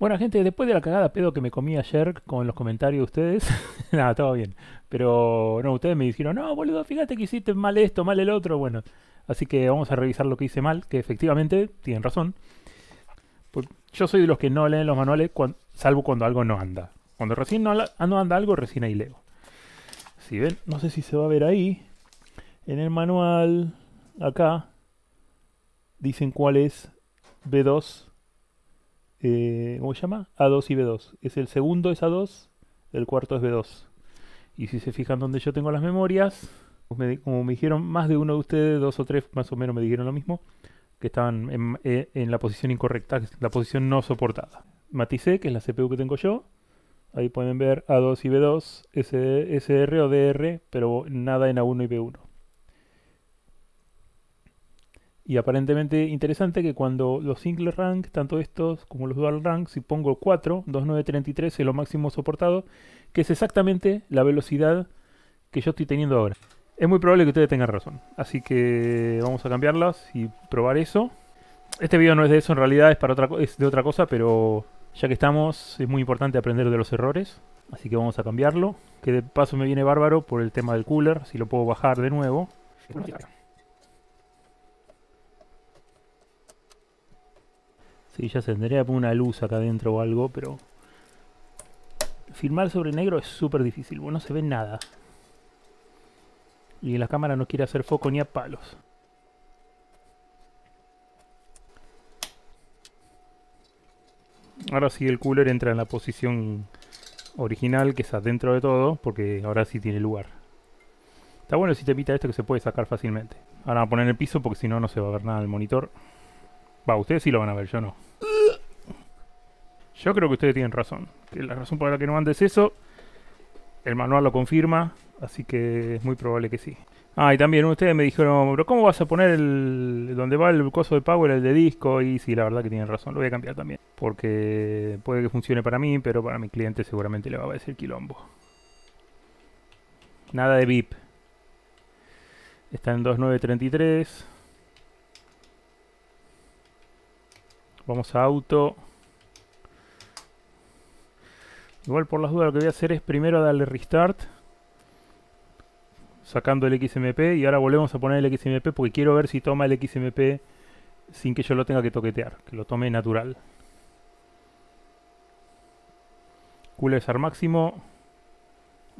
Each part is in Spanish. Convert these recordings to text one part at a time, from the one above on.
Bueno, gente, después de la cagada pedo que me comí ayer con los comentarios de ustedes, nada, todo bien. Pero no, ustedes me dijeron, no, boludo, fíjate que hiciste mal esto, mal el otro. Bueno, así que vamos a revisar lo que hice mal, que efectivamente tienen razón. Yo soy de los que no leen los manuales, salvo cuando algo no anda. Cuando recién ah, no anda algo, recién ahí leo. Si ven, no sé si se va a ver ahí. En el manual, acá, dicen cuál es B2 eh, ¿cómo se llama? A2 y B2. Es el segundo es A2, el cuarto es B2. Y si se fijan donde yo tengo las memorias, como me dijeron más de uno de ustedes, dos o tres más o menos me dijeron lo mismo, que estaban en, eh, la posición incorrecta, la posición no soportada. Matice, que es la CPU que tengo yo. Ahí pueden ver A2 y B2, SR o DR, pero nada en A1 y B1 y aparentemente interesante que cuando los single rank, tanto estos como los dual rank, si pongo 4, 2933 es lo máximo soportado, que es exactamente la velocidad que yo estoy teniendo ahora. Es muy probable que ustedes tengan razón, así que vamos a cambiarlas y probar eso. Este video no es de eso, en realidad es, para otra, es de otra cosa, pero ya que estamos es muy importante aprender de los errores. Así que vamos a cambiarlo, que de paso me viene bárbaro por el tema del cooler, si lo puedo bajar de nuevo. y ya se tendría una luz acá adentro o algo, pero... Filmar sobre negro es súper difícil, bueno, no se ve nada. Y la cámara no quiere hacer foco ni a palos. Ahora sí el cooler entra en la posición original, que es adentro de todo, porque ahora sí tiene lugar. Está bueno si te pita esto que se puede sacar fácilmente. Ahora a poner el piso porque si no, no se va a ver nada el monitor. Va, ustedes sí lo van a ver, yo no. Yo creo que ustedes tienen razón. Que la razón por la que no mandes eso. El manual lo confirma, así que es muy probable que sí. Ah, y también ustedes me dijeron, pero ¿cómo vas a poner el donde va el coso de Power, el de disco? Y sí, la verdad que tienen razón, lo voy a cambiar también. Porque puede que funcione para mí, pero para mi cliente seguramente le va a decir quilombo. Nada de VIP. Está en 2933. Vamos a auto. Igual por las dudas lo que voy a hacer es primero darle restart. Sacando el XMP y ahora volvemos a poner el XMP porque quiero ver si toma el XMP sin que yo lo tenga que toquetear. Que lo tome natural. Cooler al máximo.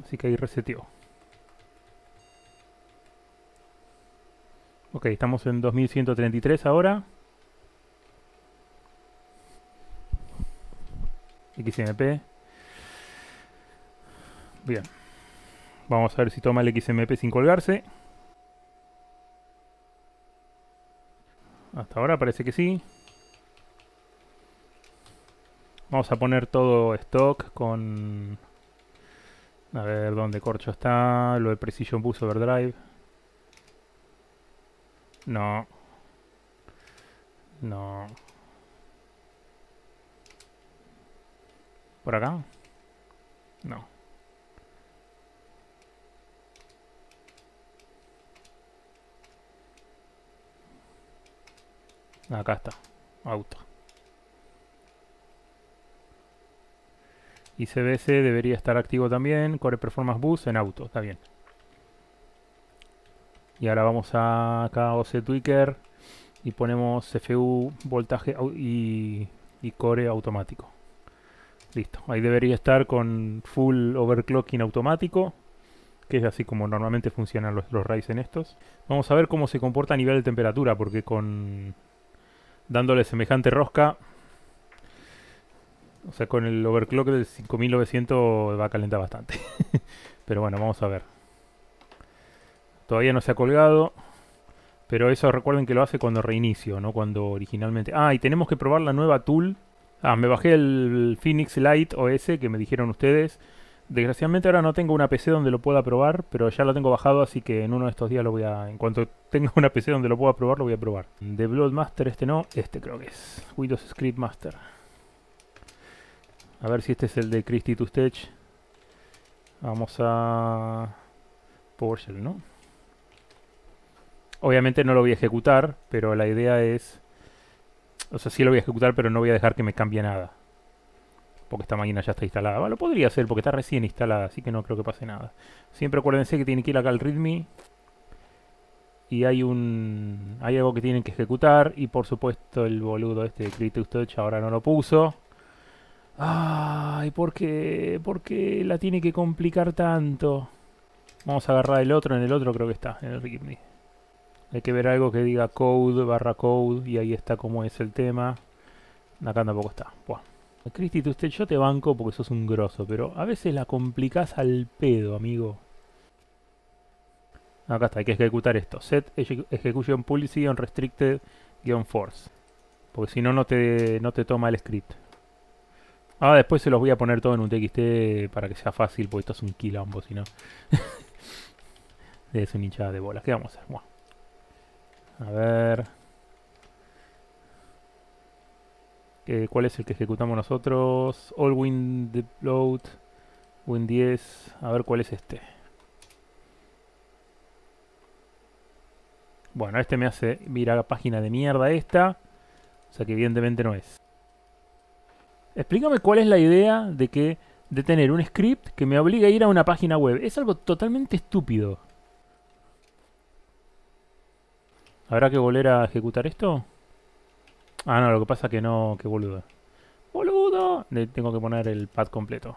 Así que ahí reseteó. Ok, estamos en 2133 ahora. XMP. Bien. Vamos a ver si toma el XMP sin colgarse. Hasta ahora parece que sí. Vamos a poner todo stock con... A ver dónde corcho está. Lo de Precision Boost Overdrive. No. No. ¿Por acá? No. Acá está. Auto. Y CBS debería estar activo también. Core Performance Boost en auto. Está bien. Y ahora vamos a acá Tweaker y ponemos CFU, voltaje y, core automático. Listo. Ahí debería estar con full overclocking automático que es así como normalmente funcionan los, los en estos. Vamos a ver cómo se comporta a nivel de temperatura, porque con dándole semejante rosca. O sea, con el overclock del 5900 va a calentar bastante. pero bueno, vamos a ver. Todavía no se ha colgado. Pero eso recuerden que lo hace cuando reinicio, no cuando originalmente... Ah, y tenemos que probar la nueva tool. Ah, me bajé el Phoenix Light OS que me dijeron ustedes. Desgraciadamente ahora no tengo una PC donde lo pueda probar, pero ya lo tengo bajado, así que en uno de estos días lo voy a... En cuanto tenga una PC donde lo pueda probar, lo voy a probar. De Bloodmaster este no, este creo que es. Windows Script Master. A ver si este es el de Christy to Stage. Vamos a... PowerShell, ¿no? Obviamente no lo voy a ejecutar, pero la idea es... O sea, sí lo voy a ejecutar, pero no voy a dejar que me cambie nada porque esta máquina ya está instalada. Bueno, lo podría hacer porque está recién instalada, así que no creo que pase nada. Siempre acuérdense que tiene que ir acá al README y hay un hay algo que tienen que ejecutar y por supuesto el boludo este de Critus ahora no lo puso. Ay, ¿por qué? ¿Por qué la tiene que complicar tanto? Vamos a agarrar el otro, en el otro creo que está, en el readme Hay que ver algo que diga code barra code y ahí está como es el tema. Acá tampoco está. Bueno. Cristi, usted, yo te banco porque sos un grosso, pero a veces la complicás al pedo, amigo. Acá está, hay que ejecutar esto. Set execution policy on restricted force. Porque si no, no te, no te toma el script. Ah, después se los voy a poner todo en un TXT para que sea fácil, porque esto es un quilombo, si no. es un hinchada de bolas. ¿Qué vamos a hacer? A ver... ¿Cuál es el que ejecutamos nosotros? All Win Win 10. A ver cuál es este. Bueno, este me hace mirar la página de mierda esta. O sea que evidentemente no es. Explícame cuál es la idea de que de tener un script que me obliga a ir a una página web. Es algo totalmente estúpido. ¿Habrá que volver a ejecutar esto? Ah, no, lo que pasa es que no, que boludo. ¡Boludo! tengo que poner el pad completo.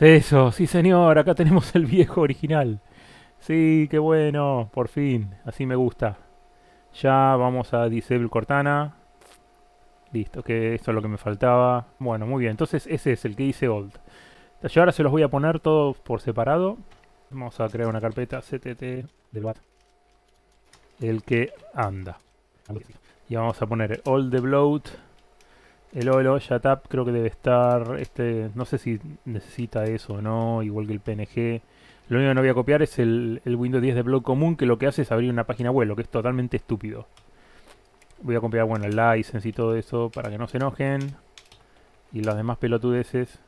Eso, sí señor, acá tenemos el viejo original. Sí, qué bueno, por fin, así me gusta. Ya vamos a Disable Cortana. Listo, que esto es lo que me faltaba. Bueno, muy bien, entonces ese es el que hice old. Yo ahora se los voy a poner todos por separado. Vamos a crear una carpeta CTT del BAT el que anda. Y vamos a poner all the bloat. El ya tap creo que debe estar, este, no sé si necesita eso o no, igual que el PNG. Lo único que no voy a copiar es el, Windows 10 de blog común, que lo que hace es abrir una página web, lo que es totalmente estúpido. Voy a copiar, bueno, el license y todo eso para que no se enojen. Y las demás pelotudeces.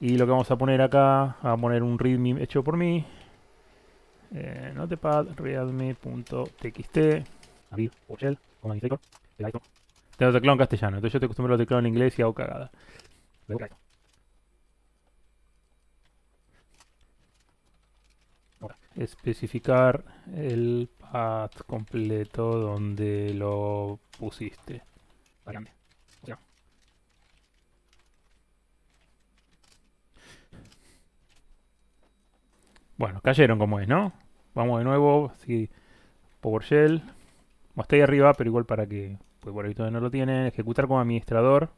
Y lo que vamos a poner acá, vamos a poner un readme hecho por mí eh, notepad readme.txt Tengo teclado en castellano, entonces yo te acostumbro a teclado en inglés y hago cagada. especificar el path completo donde lo pusiste. Bueno, cayeron como es, ¿no? Vamos de nuevo, así, PowerShell. No está ahí arriba, pero igual para que... Pues por ahí todavía no lo tienen. Ejecutar como administrador.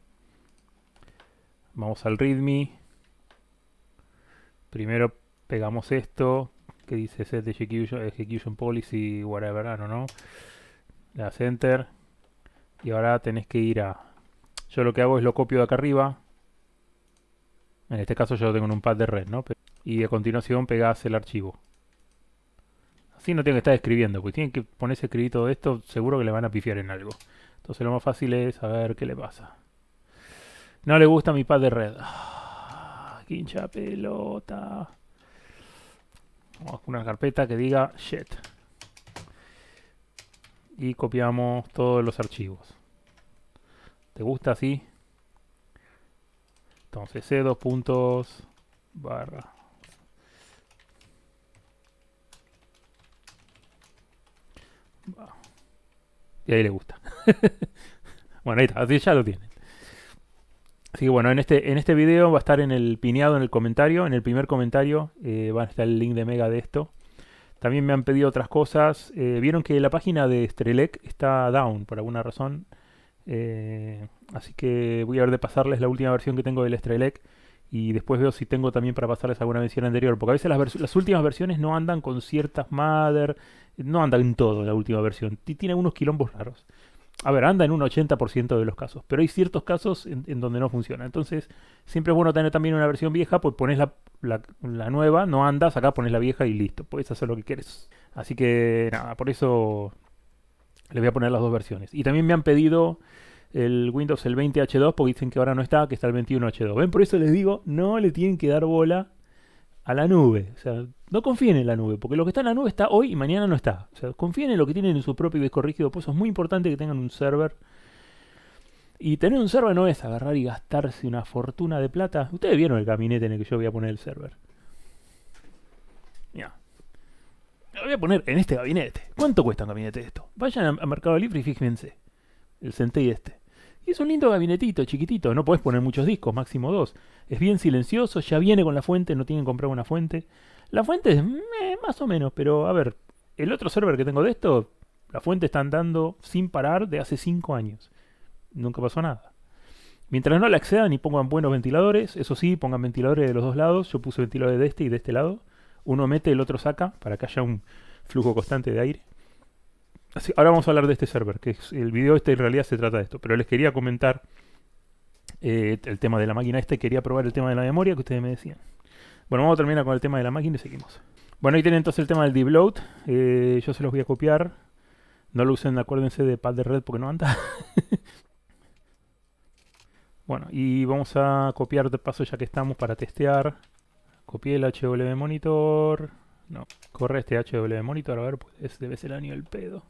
Vamos al readme. Primero pegamos esto. Que dice set execution, policy, whatever, no, no. Le das enter. Y ahora tenés que ir a... Yo lo que hago es lo copio de acá arriba. En este caso yo lo tengo en un pad de red, ¿no? y a continuación pegás el archivo. Así no tiene que estar escribiendo, pues tienen que ponerse a escribir todo esto, seguro que le van a pifiar en algo. Entonces lo más fácil es saber qué le pasa. No le gusta mi pad de red. Ah, quincha pelota. Vamos con una carpeta que diga shit. Y copiamos todos los archivos. ¿Te gusta así? Entonces, C2 puntos barra Y ahí le gusta. bueno, ahí está, así ya lo tienen. Así que bueno, en este, en este video va a estar en el pineado, en el comentario, en el primer comentario eh, va a estar el link de Mega de esto. También me han pedido otras cosas. Eh, vieron que la página de Strelec está down por alguna razón. Eh, así que voy a ver de pasarles la última versión que tengo del Strelec y después veo si tengo también para pasarles alguna versión anterior, porque a veces las, últimas versiones no andan con ciertas mother, no andan en todo la última versión, y tiene unos quilombos raros. A ver, anda en un 80% de los casos, pero hay ciertos casos en, donde no funciona. Entonces, siempre es bueno tener también una versión vieja, pues pones la, nueva, no andas, acá pones la vieja y listo, puedes hacer lo que quieres. Así que, nada, por eso le voy a poner las dos versiones. Y también me han pedido el Windows el 20H2 porque dicen que ahora no está, que está el 21H2. ¿Ven? Por eso les digo, no le tienen que dar bola a la nube. O sea, no confíen en la nube, porque lo que está en la nube está hoy y mañana no está. O sea, confíen en lo que tienen en su propio disco rígido. Por pues eso es muy importante que tengan un server. Y tener un server no es agarrar y gastarse una fortuna de plata. Ustedes vieron el gabinete en el que yo voy a poner el server. Ya. Lo voy a poner en este gabinete. ¿Cuánto cuesta un gabinete esto? Vayan a, Mercado Libre y fíjense el Sentei este. Y es un lindo gabinetito, chiquitito, no puedes poner muchos discos, máximo dos. Es bien silencioso, ya viene con la fuente, no tienen que comprar una fuente. La fuente es más o menos, pero a ver, el otro server que tengo de esto, la fuente está andando sin parar de hace cinco años. Nunca pasó nada. Mientras no la accedan y pongan buenos ventiladores, eso sí, pongan ventiladores de los dos lados. Yo puse ventiladores de este y de este lado. Uno mete, el otro saca, para que haya un flujo constante de aire ahora vamos a hablar de este server, que es, el video este en realidad se trata de esto, pero les quería comentar eh, el tema de la máquina este, quería probar el tema de la memoria que ustedes me decían. Bueno, vamos a terminar con el tema de la máquina y seguimos. Bueno, ahí tienen entonces el tema del deep load. Eh, yo se los voy a copiar. No lo usen, acuérdense de pad de red porque no anda. bueno, y vamos a copiar de paso ya que estamos para testear. Copié el HW monitor. No, corre este HW monitor, a ver, pues debe ser el año del pedo.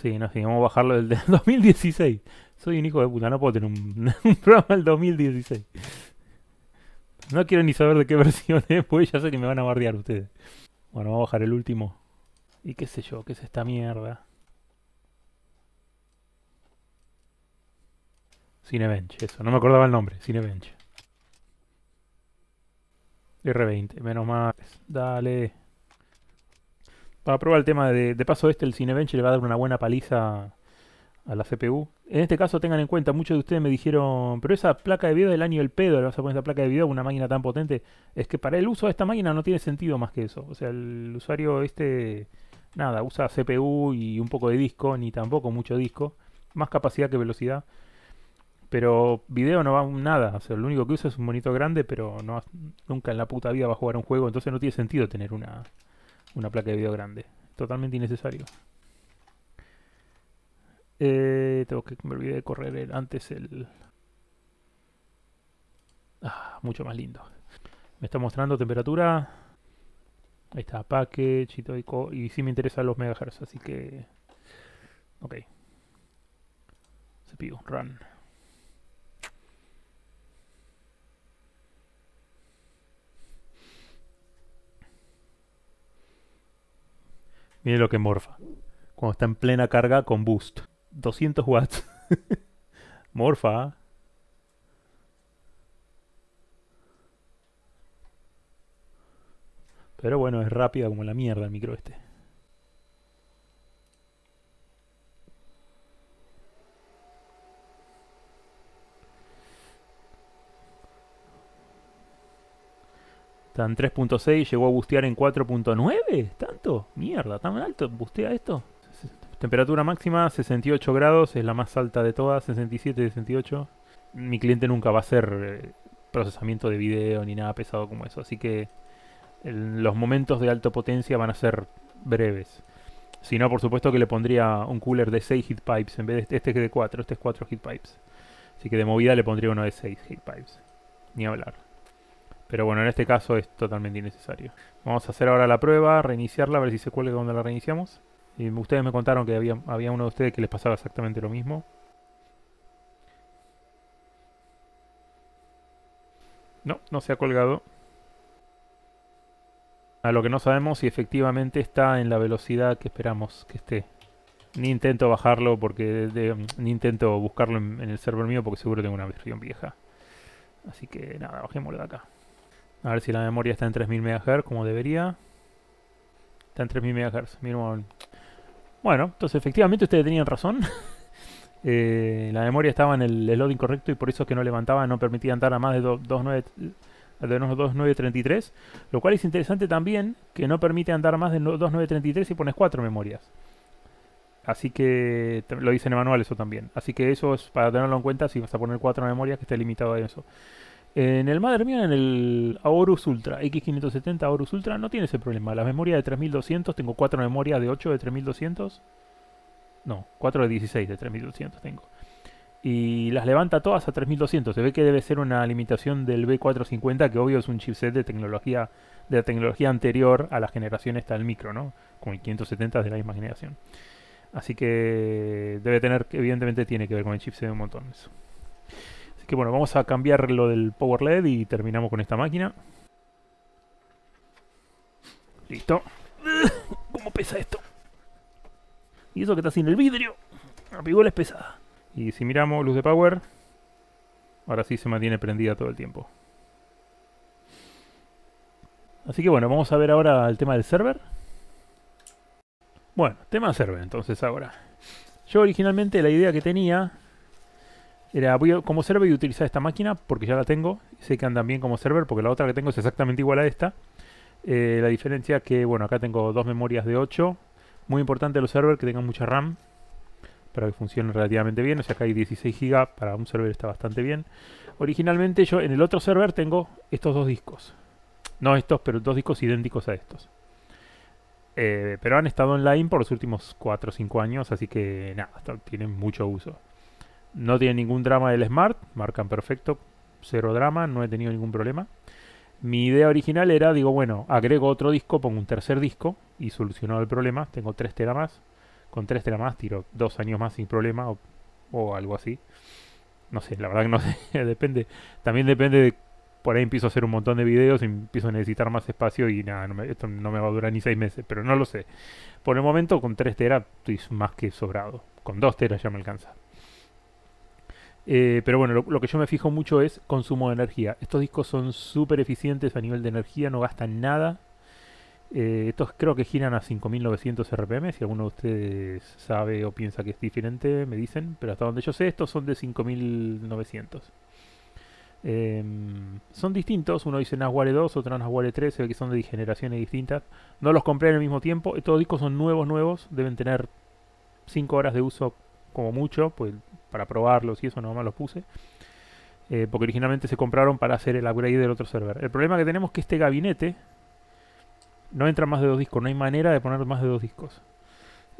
Sí, no sé, vamos a bajarlo del, del, 2016. Soy un hijo de puta, no puedo tener un, programa del 2016. No quiero ni saber de qué versión es, pues ya sé que me van a bardear ustedes. Bueno, vamos a bajar el último. Y qué sé yo, qué es esta mierda. Cinebench, eso, no me acordaba el nombre, Cinebench. R20, menos mal. Dale para probar el tema de, de paso este, el Cinebench le va a dar una buena paliza a la CPU. En este caso tengan en cuenta, muchos de ustedes me dijeron, pero esa placa de video del año el pedo, le vas a poner esa placa de video una máquina tan potente. Es que para el uso de esta máquina no tiene sentido más que eso. O sea, el usuario este, nada, usa CPU y un poco de disco, ni tampoco mucho disco. Más capacidad que velocidad. Pero video no va nada. O sea, lo único que usa es un monitor grande, pero nunca en la puta vida va a jugar un juego. Entonces no tiene sentido tener una, una placa de video grande. Totalmente innecesario. Eh, tengo que me olvidé de correr antes el... Ah, mucho más lindo. Me está mostrando temperatura. Ahí está, package y todo. Y sí me interesan los megahertz, así que... Ok. Se un run. Miren lo que morfa. Cuando está en plena carga con boost. 200 watts. morfa. ¿ah? Pero bueno, es rápida como la mierda el micro este. en 3.6, llegó a bustear en 4.9. ¿Tanto? Mierda, tan alto. ¿Bustea esto? Temperatura máxima 68 grados, es la más alta de todas, 67, 68. Mi cliente nunca va a hacer eh, procesamiento de video ni nada pesado como eso, así que los momentos de alta potencia van a ser breves. Si no, por supuesto que le pondría un cooler de 6 heat pipes en vez de este, este es de 4, este es 4 heat pipes. Así que de movida le pondría uno de 6 heat pipes. Ni hablar. Pero bueno, en este caso es totalmente innecesario. Vamos a hacer ahora la prueba, reiniciarla, a ver si se cuelga donde la reiniciamos. Y ustedes me contaron que había, uno de ustedes que les pasaba exactamente lo mismo. No, no se ha colgado. A lo que no sabemos si efectivamente está en la velocidad que esperamos que esté. Ni intento bajarlo porque mm, ni intento buscarlo en, en el server mío porque seguro tengo una versión vieja. Así que nada, bajémoslo de acá. A ver si la memoria está en 3000 MHz como debería. Está en 3000 MHz. Bueno, entonces efectivamente ustedes tenían razón. Eh, la memoria estaba en el slot incorrecto y por eso es que no levantaba, no permitía andar a más de 2933. 2933, lo cual es interesante también que no permite andar a más de 2933 si pones 4 memorias. Así que lo dice en el manual eso también. Así que eso es para tenerlo en cuenta si vas a poner 4 memorias que esté limitado a eso. En el Mother en el Aorus Ultra, X570 Aorus Ultra, no tiene ese problema. La memoria de 3200, tengo 4 memorias de 8 de 3200. No, 4 de 16 de 3200 tengo. Y las levanta todas a 3200. Se ve que debe ser una limitación del B450, que obvio es un chipset de tecnología de la tecnología anterior a las generaciones esta del micro, ¿no? Con el 570 de la misma generación. Así que debe tener, evidentemente tiene que ver con el chipset un montón eso que bueno, vamos a cambiar lo del Power LED y terminamos con esta máquina. Listo. ¿Cómo pesa esto? Y eso que está sin el vidrio. La pibola es pesada. Y si miramos luz de power, ahora sí se mantiene prendida todo el tiempo. Así que bueno, vamos a ver ahora el tema del server. Bueno, tema server entonces ahora. Yo originalmente la idea que tenía voy como server y utilizar esta máquina porque ya la tengo, sé que andan bien como server porque la otra que tengo es exactamente igual a esta. Eh, la diferencia es que, bueno, acá tengo dos memorias de 8. Muy importante los servers que tengan mucha RAM para que funcionen relativamente bien. O sea, acá hay 16 GB, para un server está bastante bien. Originalmente yo en el otro server tengo estos dos discos. No estos, pero dos discos idénticos a estos. Eh, pero han estado online por los últimos 4 o 5 años, así que nada, tienen mucho uso. No tiene ningún drama del Smart, marcan perfecto, cero drama, no he tenido ningún problema. Mi idea original era, digo, bueno, agrego otro disco, pongo un tercer disco y solucionado el problema, tengo 3 teras más. Con 3 teras más tiro dos años más sin problema o, algo así. No sé, la verdad que no sé, depende. También depende de por ahí empiezo a hacer un montón de videos y empiezo a necesitar más espacio y nada, esto no me va a durar ni seis meses, pero no lo sé. Por el momento con 3 teras estoy más que sobrado. Con 2 teras ya me alcanza. Eh, pero bueno, lo, que yo me fijo mucho es consumo de energía. Estos discos son súper eficientes a nivel de energía, no gastan nada. Eh, estos creo que giran a 5900 RPM. Si alguno de ustedes sabe o piensa que es diferente, me dicen. Pero hasta donde yo sé, estos son de 5900. Em, son distintos, uno dice Nasware 2, otro Nasware 3, se ve que son de generaciones distintas. No los compré en el mismo tiempo, estos discos son nuevos, nuevos, deben tener 5 horas de uso como mucho, pues para probarlos y eso nomás los puse. Eh, porque originalmente se compraron para hacer el upgrade del otro server. El problema que tenemos es que este gabinete no entra más de dos discos, no hay manera de poner más de dos discos.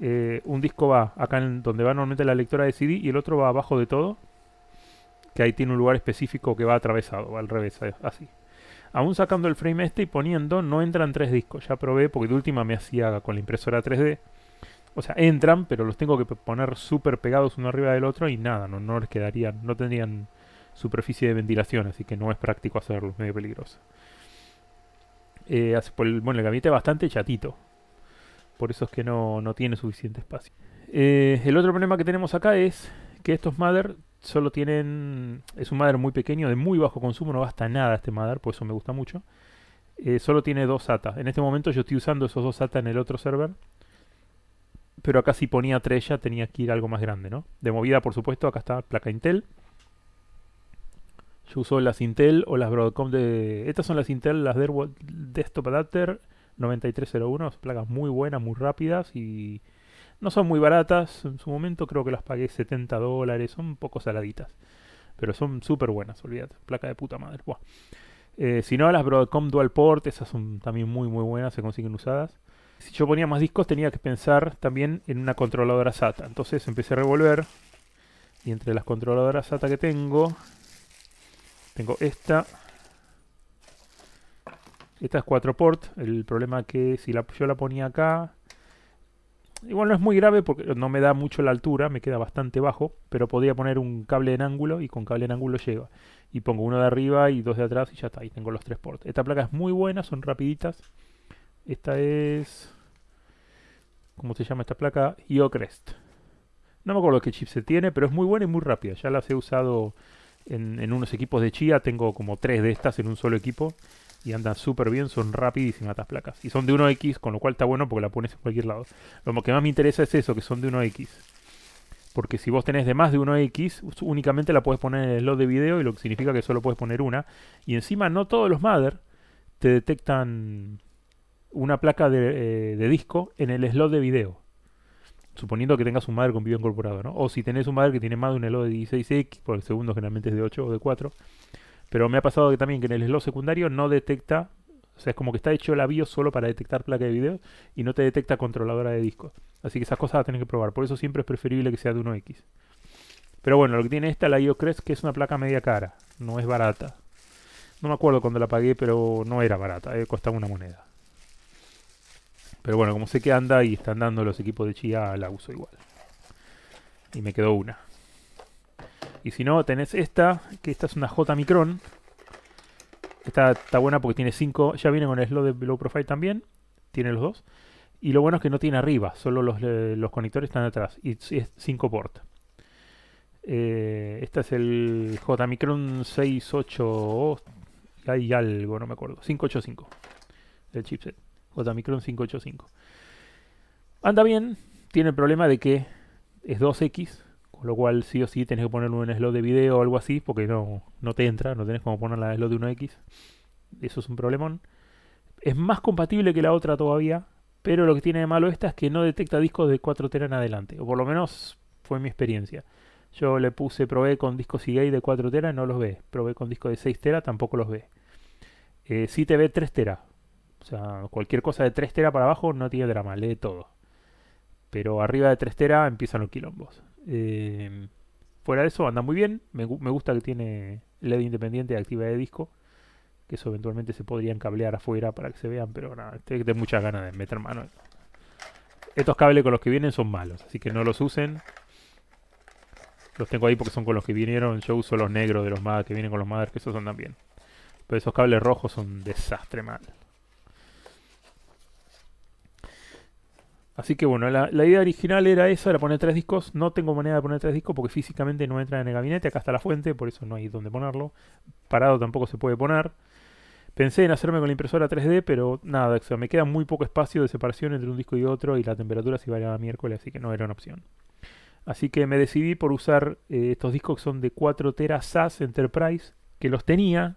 Eh, un disco va acá en donde va normalmente la lectora de CD y el otro va abajo de todo, que ahí tiene un lugar específico que va atravesado, va al revés, eh, así. Aún sacando el frame este y poniendo, no entran tres discos. Ya probé porque de última me hacía con la impresora 3D o sea, entran, pero los tengo que poner súper pegados uno arriba del otro y nada, no, les quedarían, no tendrían superficie de ventilación, así que no es práctico hacerlo, es medio peligroso. Eh, bueno, el gabinete es bastante chatito, por eso es que no, tiene suficiente espacio. Eh, el otro problema que tenemos acá es que estos Mother solo tienen, es un Mother muy pequeño, de muy bajo consumo, no basta nada este Mother, por eso me gusta mucho. Eh, solo tiene dos SATA. En este momento yo estoy usando esos dos SATA en el otro server pero acá si ponía Trella tenía que ir algo más grande, ¿no? De movida, por supuesto, acá está placa Intel. Yo uso las Intel o las Broadcom de... Estas son las Intel, las Desktop Adapter 9301, placas muy buenas, muy rápidas y no son muy baratas. En su momento creo que las pagué 70 dólares, son un poco saladitas, pero son súper buenas, olvídate, placa de puta madre. Eh, si no, las Broadcom Dual Port, esas son también muy muy buenas, se consiguen usadas si yo ponía más discos tenía que pensar también en una controladora SATA. Entonces empecé a revolver y entre las controladoras SATA que tengo, tengo esta. Esta es 4 port. El problema que si la, yo la ponía acá, igual no es muy grave porque no me da mucho la altura, me queda bastante bajo, pero podría poner un cable en ángulo y con cable en ángulo llega. Y pongo uno de arriba y dos de atrás y ya está, ahí tengo los tres ports. Esta placa es muy buena, son rapiditas. Esta es... ¿Cómo se llama esta placa? Iocrest. No me acuerdo qué chip se tiene, pero es muy buena y muy rápida. Ya las he usado en, unos equipos de Chia. Tengo como tres de estas en un solo equipo. Y andan súper bien, son rapidísimas estas placas. Y son de 1X, con lo cual está bueno porque la pones en cualquier lado. Lo que más me interesa es eso, que son de 1X. Porque si vos tenés de más de 1X, únicamente la puedes poner en el slot de video y lo que significa que solo puedes poner una. Y encima no todos los Mother te detectan una placa eh, de, disco en el slot de video. Suponiendo que tengas un madre con video incorporado, ¿no? O si tenés un madre que tiene más de un slot de 16X, Porque el segundo generalmente es de 8 o de 4. Pero me ha pasado que también que en el slot secundario no detecta, o sea, es como que está hecho la BIOS solo para detectar placa de video y no te detecta controladora de disco. Así que esas cosas las tenés que probar. Por eso siempre es preferible que sea de 1X. Pero bueno, lo que tiene esta, la IOCRES, que es una placa media cara, no es barata. No me acuerdo cuando la pagué, pero no era barata, eh, costaba una moneda. Pero bueno, como sé que anda y están dando los equipos de Chia, la uso igual. Y me quedó una. Y si no, tenés esta, que esta es una J Micron. Esta está buena porque tiene 5, ya viene con el slot de low profile también. Tiene los dos. Y lo bueno es que no tiene arriba, solo los, los conectores están atrás. Y es 5 port. Eh, esta es el J Micron 68. Y hay algo, no me acuerdo. 585 El chipset. Jmicron 585. Anda bien, tiene el problema de que es 2X, con lo cual sí o sí tenés que ponerlo en slot de video o algo así, porque no, te entra, no tenés como ponerla en slot de 1X. Eso es un problemón. Es más compatible que la otra todavía, pero lo que tiene de malo esta es que no detecta discos de 4 TB en adelante, o por lo menos fue mi experiencia. Yo le puse, probé con discos Seagate de 4 TB, no los ve. Probé con disco de 6 TB, tampoco los ve. Eh, si te ve 3 TB, sea, cualquier cosa de 3 tera para abajo no tiene drama, lee todo. Pero arriba de 3 tera empiezan los quilombos. Eh, fuera de eso, anda muy bien. Me, gusta que tiene LED independiente activa de disco. Que eso eventualmente se podrían cablear afuera para que se vean, pero nada, tengo que muchas ganas de meter mano. Estos cables con los que vienen son malos, así que no los usen. Los tengo ahí porque son con los que vinieron. Yo uso los negros de los madres que vienen con los madres, que esos son bien. Pero esos cables rojos son desastre mal. Así que bueno, la, idea original era esa, era poner tres discos. No tengo manera de poner tres discos porque físicamente no entra en el gabinete. Acá está la fuente, por eso no hay dónde ponerlo. Parado tampoco se puede poner. Pensé en hacerme con la impresora 3D, pero nada, me queda muy poco espacio de separación entre un disco y otro y la temperatura se iba a, miércoles, así que no era una opción. Así que me decidí por usar eh, estos discos que son de 4 tera SAS Enterprise, que los tenía.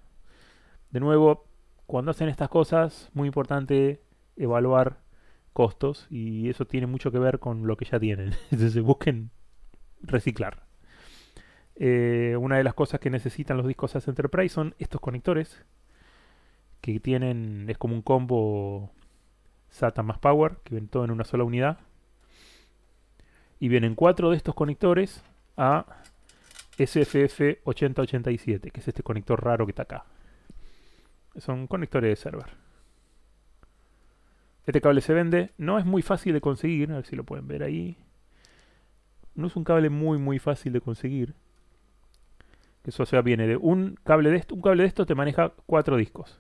De nuevo, cuando hacen estas cosas, muy importante evaluar costos y eso tiene mucho que ver con lo que ya tienen. Entonces busquen reciclar. Eh, una de las cosas que necesitan los discos SAS Enterprise son estos conectores que tienen, es como un combo SATA más Power, que ven todo en una sola unidad. Y vienen cuatro de estos conectores a SFF8087, que es este conector raro que está acá. Son conectores de server. Este cable se vende. No es muy fácil de conseguir. A ver si lo pueden ver ahí. No es un cable muy, muy fácil de conseguir. Que Eso o sea, viene de un cable de esto. Un cable de esto te maneja cuatro discos.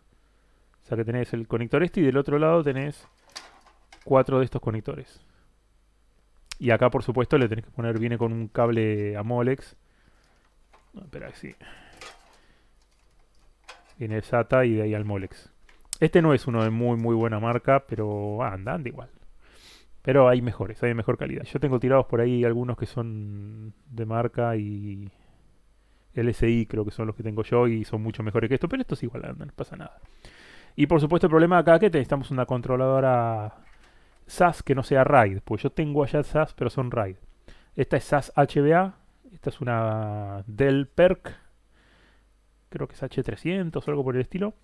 O sea que tenés el conector este y del otro lado tenés cuatro de estos conectores. Y acá, por supuesto, le tenés que poner, viene con un cable a Molex. espera, sí. Viene SATA y de ahí al Molex. Este no es uno de muy, muy buena marca, pero anda, anda igual. Pero hay mejores, hay mejor calidad. Yo tengo tirados por ahí algunos que son de marca y LSI creo que son los que tengo yo y son mucho mejores que esto, pero estos igual andan, no pasa nada. Y por supuesto el problema acá es que necesitamos una controladora SAS que no sea RAID, pues yo tengo allá SAS pero son RAID. Esta es SAS HBA, esta es una Dell Perk, creo que es H300 o algo por el estilo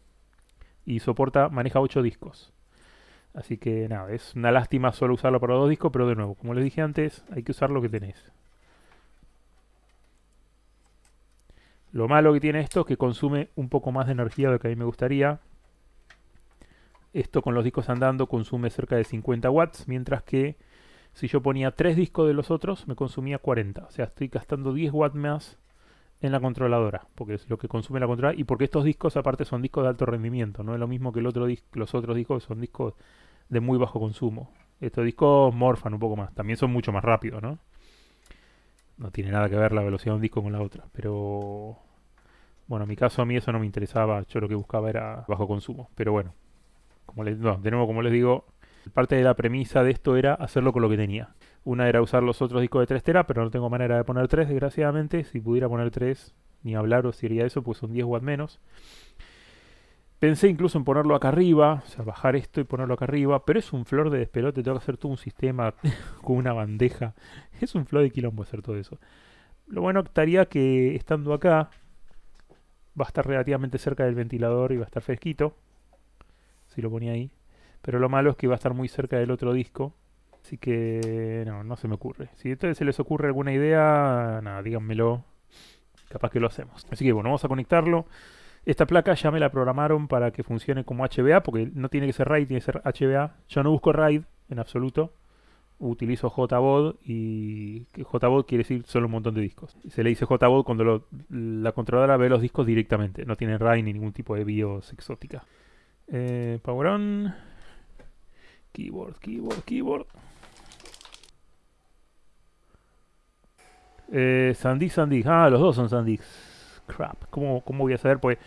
y soporta, maneja 8 discos. Así que nada, es una lástima solo usarlo para dos discos, pero de nuevo, como les dije antes, hay que usar lo que tenés. Lo malo que tiene esto es que consume un poco más de energía de lo que a mí me gustaría. Esto con los discos andando consume cerca de 50 watts, mientras que si yo ponía 3 discos de los otros, me consumía 40. O sea, estoy gastando 10 watts más en la controladora, porque es lo que consume la controladora y porque estos discos aparte son discos de alto rendimiento, no es lo mismo que el otro los otros discos son discos de muy bajo consumo. Estos discos morfan un poco más, también son mucho más rápidos, ¿no? No tiene nada que ver la velocidad de un disco con la otra, pero bueno, en mi caso a mí eso no me interesaba, yo lo que buscaba era bajo consumo, pero bueno, como les, no, de nuevo como les digo, parte de la premisa de esto era hacerlo con lo que tenía. Una era usar los otros discos de 3 tera, pero no tengo manera de poner 3, desgraciadamente. Si pudiera poner 3, ni hablar o si eso, pues son 10 watts- menos. Pensé incluso en ponerlo acá arriba, o sea, bajar esto y ponerlo acá arriba, pero es un flor de despelote, tengo que hacer todo un sistema con una bandeja. Es un flor de quilombo hacer todo eso. Lo bueno estaría que estando acá, va a estar relativamente cerca del ventilador y va a estar fresquito, si lo ponía ahí. Pero lo malo es que va a estar muy cerca del otro disco, Así que no, no se me ocurre. Si a ustedes se les ocurre alguna idea, nada, díganmelo. Capaz que lo hacemos. Así que bueno, vamos a conectarlo. Esta placa ya me la programaron para que funcione como HBA, porque no tiene que ser RAID, tiene que ser HBA. Yo no busco RAID en absoluto. Utilizo JBOD y JBOD quiere decir solo un montón de discos. Se le dice JBOD cuando la controladora ve los discos directamente. No tiene RAID ni ningún tipo de BIOS exótica. Eh, power on. Keyboard, keyboard, keyboard. Eh, sandy Ah, los dos son sandy Crap. ¿Cómo, voy a saber? Pues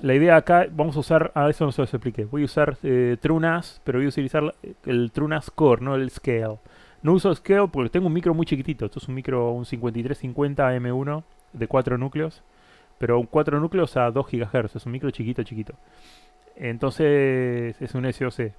la idea acá, vamos a usar, ah, eso no se los expliqué. Voy a usar eh, Trunas, pero voy a utilizar el Trunas Core, no el Scale. No uso Scale porque tengo un micro muy chiquitito. Esto es un micro, un 5350 M1 de 4 núcleos. Pero 4 núcleos a 2 GHz. Es un micro chiquito, chiquito. Entonces es un SOC.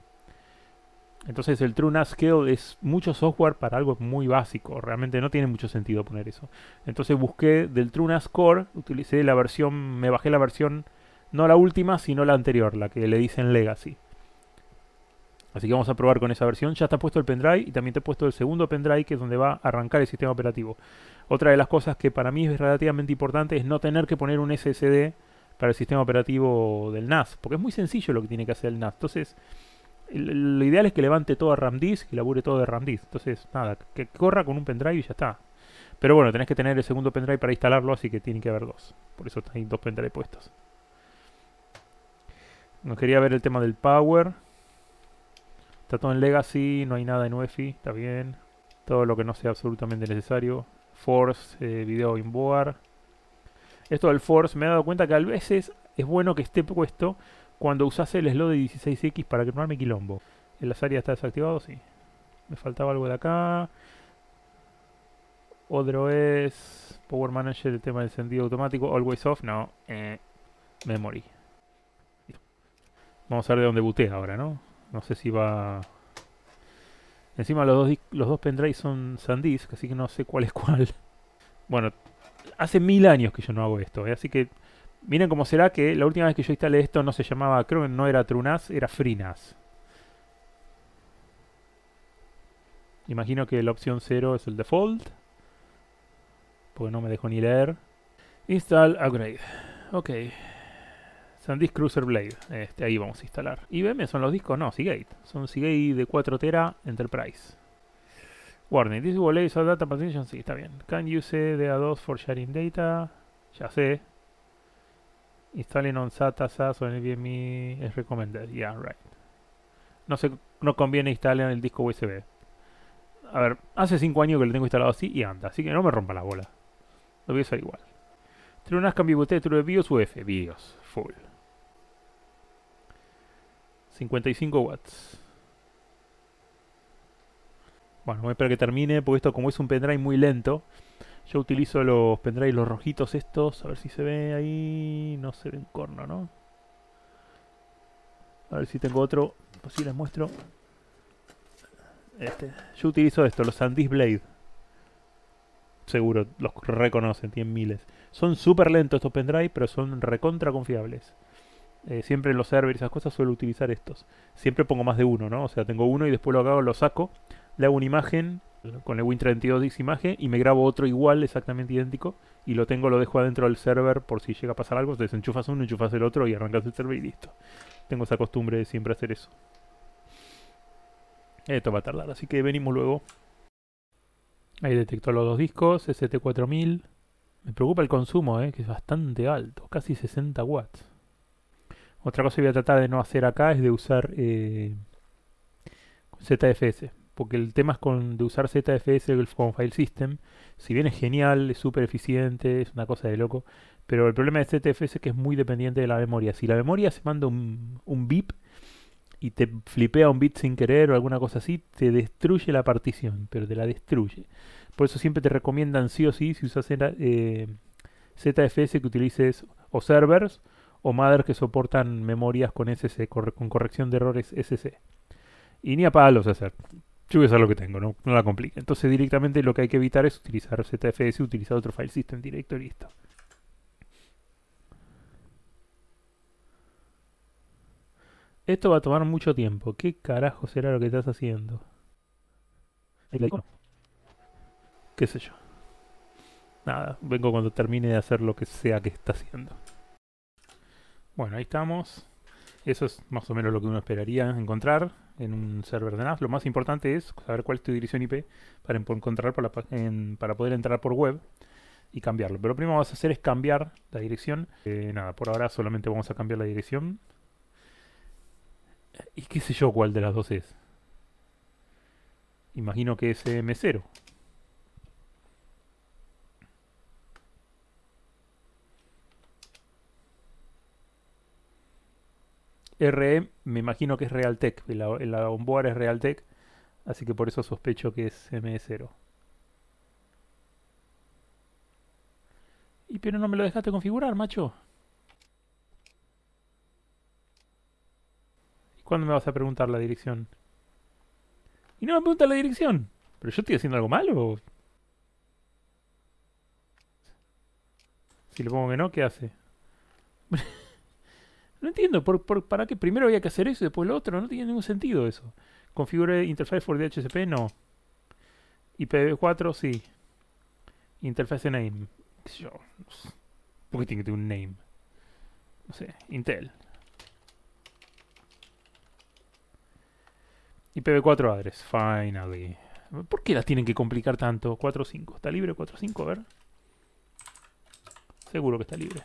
Entonces el TrueNAS Scale es mucho software para algo muy básico. Realmente no tiene mucho sentido poner eso. Entonces busqué del TrueNAS Core, utilicé la versión, me bajé la versión, no la última, sino la anterior, la que le dicen Legacy. Así que vamos a probar con esa versión. Ya está puesto el pendrive y también te he puesto el segundo pendrive, que es donde va a arrancar el sistema operativo. Otra de las cosas que para mí es relativamente importante es no tener que poner un SSD para el sistema operativo del NAS, porque es muy sencillo lo que tiene que hacer el NAS. Entonces lo ideal es que levante todo a Ramdisk y labure todo de Ramdisk. Entonces, nada, que corra con un pendrive y ya está. Pero bueno, tenés que tener el segundo pendrive para instalarlo, así que tiene que haber dos. Por eso hay dos pendrive puestos. No quería ver el tema del power. Está todo en Legacy, no hay nada en UEFI, está bien. Todo lo que no sea absolutamente necesario. Force, eh, video inboard. Esto del Force, me he dado cuenta que a veces es bueno que esté puesto cuando usase el slot de 16X para que me quilombo. ¿En las áreas está desactivado? Sí. Me faltaba algo de acá. Otro es Power Manager, el tema del sentido automático. Always off, no. Eh, memory. Vamos a ver de dónde booté ahora, ¿no? No sé si va... Encima los dos, los dos pendrives son SanDisk, así que no sé cuál es cuál. Bueno, hace mil años que yo no hago esto, ¿eh? así que Miren cómo será que la última vez que yo instalé esto no se llamaba, creo que no era Trunas, era Frinas. Imagino que la opción 0 es el default. Porque no me dejó ni leer. Install upgrade. Ok. SanDisk Cruiser Blade. Este, ahí vamos a instalar. ¿IBM son los discos? No, Seagate. Son Seagate de 4 Tera Enterprise. Warning. This a data partition. Sí, está bien. Can use da 2 for sharing data. Ya sé. Installing on SATA SAS o NVMe es recommended. Yeah, right. No, se, no conviene instalar en el disco USB. A ver, hace 5 años que lo tengo instalado así y anda, así que no me rompa la bola. Lo voy a usar igual. Trunas unas be True BIOS UF. BIOS, full. 55 watts. Bueno, voy a esperar que termine, porque esto como es un pendrive muy lento, yo utilizo los pendrives, los rojitos estos. A ver si se ve ahí. No se un corno, ¿no? A ver si tengo otro. Pues si les muestro. Este. Yo utilizo esto, los Sandisk Blade. Seguro, los reconocen, tienen miles. Son súper lentos estos pendrive, pero son recontra confiables. Eh, siempre en los servers y esas cosas suelo utilizar estos. Siempre pongo más de uno, ¿no? O sea, tengo uno y después lo hago, lo saco le hago una imagen con el Win32 imagen y me grabo otro igual, exactamente idéntico, y lo tengo, lo dejo adentro del server por si llega a pasar algo, desenchufas uno, enchufas el otro y arrancas el server y listo. Tengo esa costumbre de siempre hacer eso. Esto va a tardar, así que venimos luego. Ahí detectó los dos discos, ST4000. Me preocupa el consumo, eh, que es bastante alto, casi 60 watts. Otra cosa que voy a tratar de no hacer acá es de usar eh, ZFS porque el tema es con, de usar ZFS con File System. Si bien es genial, es súper eficiente, es una cosa de loco. Pero el problema de ZFS es que es muy dependiente de la memoria. Si la memoria se manda un, un bip y te flipea un bit sin querer o alguna cosa así, te destruye la partición, pero te la destruye. Por eso siempre te recomiendan sí o sí, si usas ZFS, eh, que utilices o servers o mothers que soportan memorias con SC, con corrección de errores SC. Y ni a palos hacer yo voy a usar lo que tengo, no, la complique. Entonces directamente lo que hay que evitar es utilizar ZFS, utilizar otro file system directo y listo. Esto va a tomar mucho tiempo. ¿Qué carajo será lo que estás haciendo? ¿Qué sé yo? Nada, vengo cuando termine de hacer lo que sea que está haciendo. Bueno, ahí estamos. Eso es más o menos lo que uno esperaría encontrar en un server de NAS. Lo más importante es saber cuál es tu dirección IP para encontrar para poder entrar por web y cambiarlo. Pero lo primero que vas a hacer es cambiar la dirección. Eh, nada, por ahora solamente vamos a cambiar la dirección. Y qué sé yo cuál de las dos es. Imagino que es M0. RM, me imagino que es Realtek, la, la onboard es Realtek, así que por eso sospecho que es ME0. Y pero no me lo dejaste configurar, macho. ¿Y cuándo me vas a preguntar la dirección? Y no me pregunta la dirección. ¿Pero yo estoy haciendo algo malo? Si le pongo que no, ¿qué hace? No entiendo, ¿para qué? Primero había que hacer eso y después lo otro. No tiene ningún sentido eso. Configure interface for DHCP, no. IPv4, sí. Interface name. yo? ¿Por qué tiene que tener un name? No sé, Intel. IPv4 address, finally. ¿Por qué las tienen que complicar tanto? 4.5. ¿Está libre 4.5? A ver. Seguro que está libre.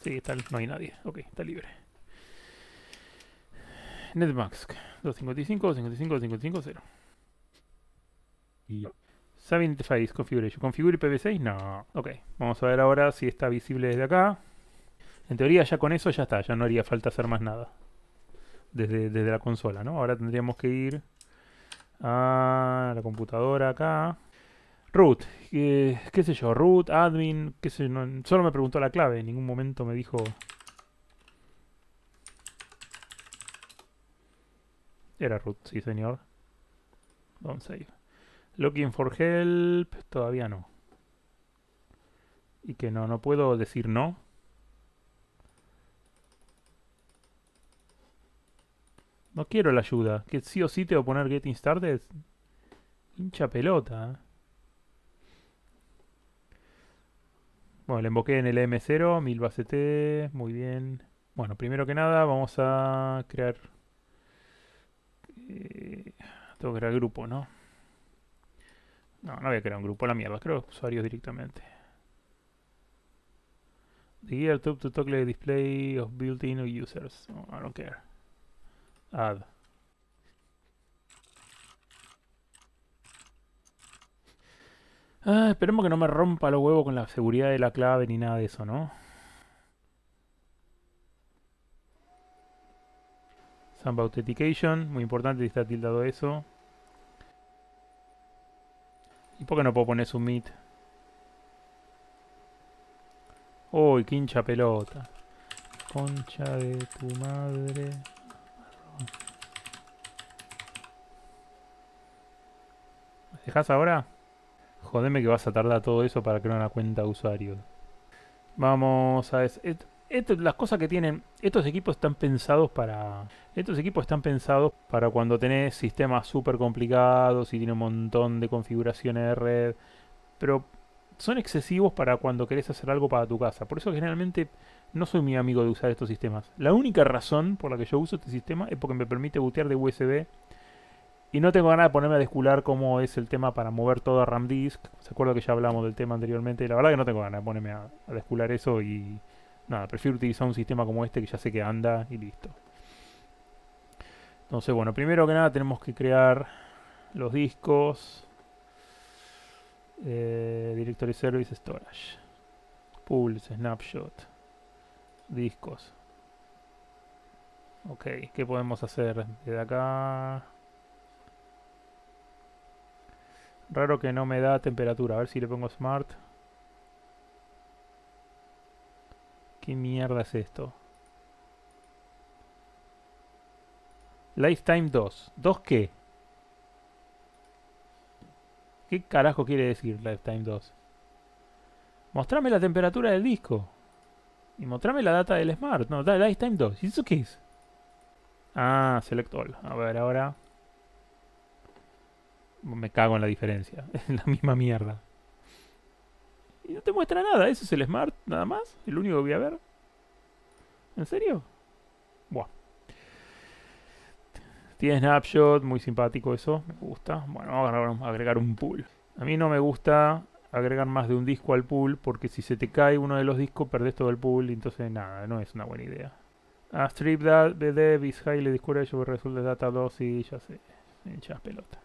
Sí, no hay nadie. Ok, está libre. Netmax 255, 255, 255, 0. Y... interface Configuration. ¿Configure IPv6? No. Ok, vamos a ver ahora si está visible desde acá. En teoría ya con eso ya está, ya no haría falta hacer más nada. Desde, desde la consola, ¿no? Ahora tendríamos que ir a la computadora acá. Root, eh, qué sé yo, root, admin, qué sé yo, solo me preguntó la clave, en ningún momento me dijo... Era root, sí señor. Don't save. Looking for help, todavía no. Y que no, no puedo decir no. No quiero la ayuda. Que sí o sí voy a poner getting started. Hincha pelota. ¿eh? Bueno, le emboqué en el M0, 1000 base T, muy bien. Bueno, primero que nada vamos a crear... Eh, tengo que crear grupo, ¿no? No, no voy a crear un grupo, la mierda, creo usuarios directamente. The gear tube to toggle display of built-in users. Oh, I don't care. Add. Ah, esperemos que no me rompa los huevos con la seguridad de la clave ni nada de eso, ¿no? Samba Authentication, muy importante, está tildado eso. ¿Y por qué no puedo poner submit? Uy, quincha pelota. Concha de tu madre. ¿Me dejas ahora? Jodeme que vas a tardar todo eso para crear una cuenta de usuario. Vamos a ver. las cosas que tienen estos equipos están pensados para estos equipos están pensados para cuando tenés sistemas súper complicados y tiene un montón de configuraciones de red, pero son excesivos para cuando querés hacer algo para tu casa. Por eso generalmente no soy muy amigo de usar estos sistemas. La única razón por la que yo uso este sistema es porque me permite bootear de USB y no tengo ganas de ponerme a descular cómo es el tema para mover todo a RAM disk. Se acuerda que ya hablamos del tema anteriormente. la verdad que no tengo ganas de ponerme a, descular eso. Y nada, prefiero utilizar un sistema como este que ya sé que anda y listo. Entonces, bueno, primero que nada tenemos que crear los discos. Eh, directory Service Storage. Pools, Snapshot. Discos. Ok, ¿qué podemos hacer desde acá? Raro que no me da temperatura. A ver si le pongo smart. ¿Qué mierda es esto? Lifetime 2. ¿2 qué? ¿Qué carajo quiere decir Lifetime 2? Mostrame la temperatura del disco. Y mostrame la data del Smart. No, da Lifetime 2. ¿Y eso qué es? Ah, Select All. A ver, ahora me cago en la diferencia. Es la misma mierda. Y no te muestra nada. ese es el Smart, nada más. El único que voy a ver. ¿En serio? Buah. Tiene snapshot, muy simpático eso. Me gusta. Bueno, vamos a agregar un pool. A mí no me gusta agregar más de un disco al pool porque si se te cae uno de los discos perdés todo el pool. Entonces, nada, no es una buena idea. A ah, strip that the dev is highly discouraged over data dos y ya sé. Hinchas pelota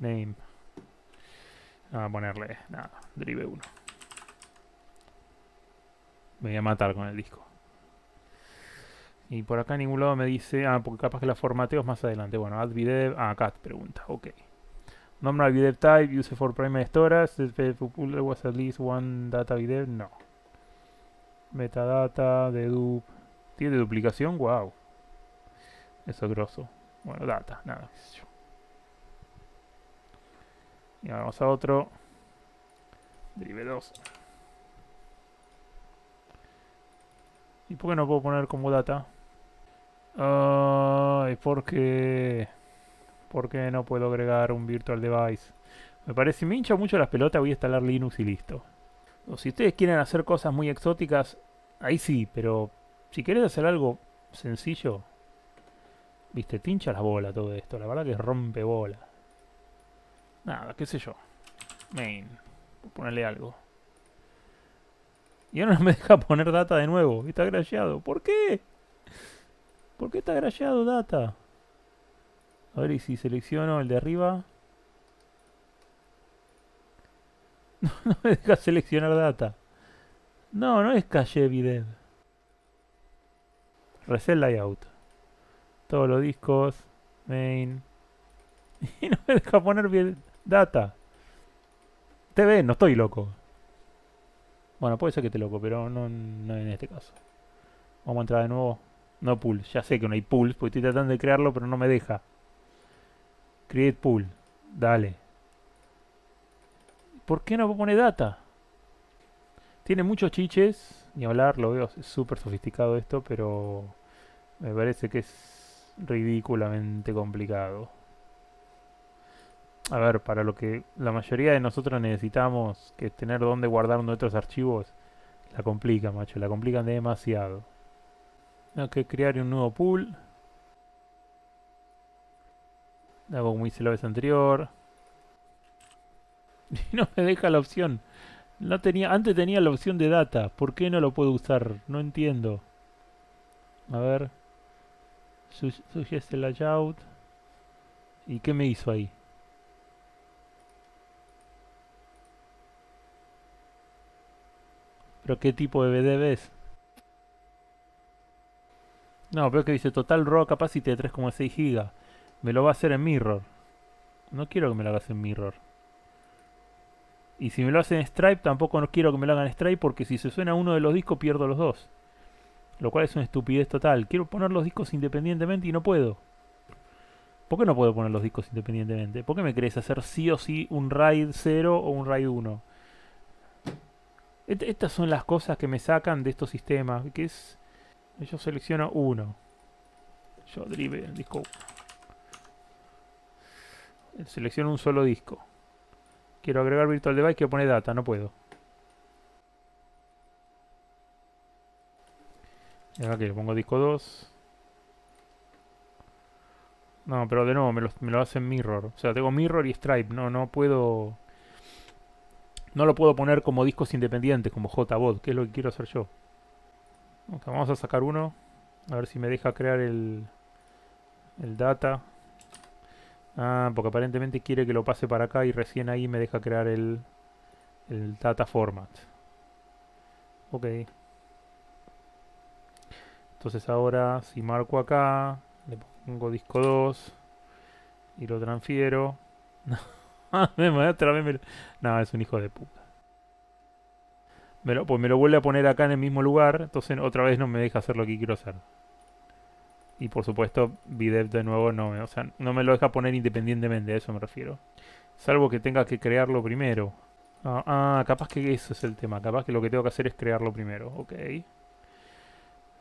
name. a ah, ponerle, nada, drive 1. Me voy a matar con el disco. Y por acá en ningún lado me dice, ah, porque capaz que la formateo más adelante. Bueno, add videv, ah, cat pregunta, ok. Nombre de type, use for primary storage, was at least one data video, no. Metadata, dedup, tiene duplicación, wow. Eso es grosso. Bueno, data, nada. Y vamos a otro. DRIVE 2. ¿Y por qué no puedo poner como data? Ay, ah, porque... ¿Por qué no puedo agregar un virtual device? Me parece, me hincha mucho las pelotas, voy a instalar Linux y listo. O si ustedes quieren hacer cosas muy exóticas, ahí sí, pero si querés hacer algo sencillo, viste, hincha las bolas todo esto, la verdad que rompe bolas. Nada, qué sé yo. Main. Ponerle algo. Y ahora no me deja poner data de nuevo. Está grayado. ¿Por qué? ¿Por qué está grayado data? A ver, y si selecciono el de arriba. No, me deja seleccionar data. No, no es Calle video. Reset layout. Todos los discos. Main. Y no me deja poner Data. Te no estoy loco. Bueno, puede ser que esté loco, pero no, en este caso. Vamos a entrar de nuevo. No pool. Ya sé que no hay pools, porque estoy tratando de crearlo, pero no me deja. Create pool. Dale. ¿Por qué no pone data? Tiene muchos chiches. Ni hablar, lo veo. Es súper sofisticado esto, pero... Me parece que es ridículamente complicado a ver, para lo que la mayoría de nosotros necesitamos, que es tener dónde guardar nuestros archivos, la complican, macho, la complican demasiado. Tengo que crear un nuevo pool. Hago como hice la vez anterior. Y no me deja la opción. No tenía, antes tenía la opción de data. ¿Por qué no lo puedo usar? No entiendo. A ver. Su el layout. ¿Y qué me hizo ahí? ¿Pero qué tipo de BD es No, veo que dice Total RAW Capacity de 3,6 GB. Me lo va a hacer en Mirror. No quiero que me lo hagas en Mirror. Y si me lo hacen en Stripe, tampoco no quiero que me lo hagan en Stripe porque si se suena uno de los discos pierdo los dos. Lo cual es una estupidez total. Quiero poner los discos independientemente y no puedo. ¿Por qué no puedo poner los discos independientemente? ¿Por qué me crees hacer sí o sí un RAID 0 o un RAID 1? estas son las cosas que me sacan de estos sistemas. Que es... Yo selecciono uno. Yo drive el disco. Selecciono un solo disco. Quiero agregar virtual device, quiero poner data, no puedo. Y que le pongo disco 2. No, pero de nuevo me lo, me lo hacen mirror. O sea, tengo mirror y stripe. No, no puedo... No lo puedo poner como discos independientes, como JBOD, que es lo que quiero hacer yo. vamos a sacar uno. A ver si me deja crear el, el data. Ah, porque aparentemente quiere que lo pase para acá y recién ahí me deja crear el, el data format. Ok. Entonces ahora si marco acá, le pongo disco 2 y lo transfiero. me otra vez me No, es un hijo de puta. pues me lo vuelve a poner acá en el mismo lugar, entonces otra vez no me deja hacer lo que quiero hacer. Y por supuesto, Videv de nuevo no me, no me lo deja poner independientemente, a eso me refiero. Salvo que tenga que crearlo primero. Ah, ah, capaz que eso es el tema, capaz que lo que tengo que hacer es crearlo primero, ok.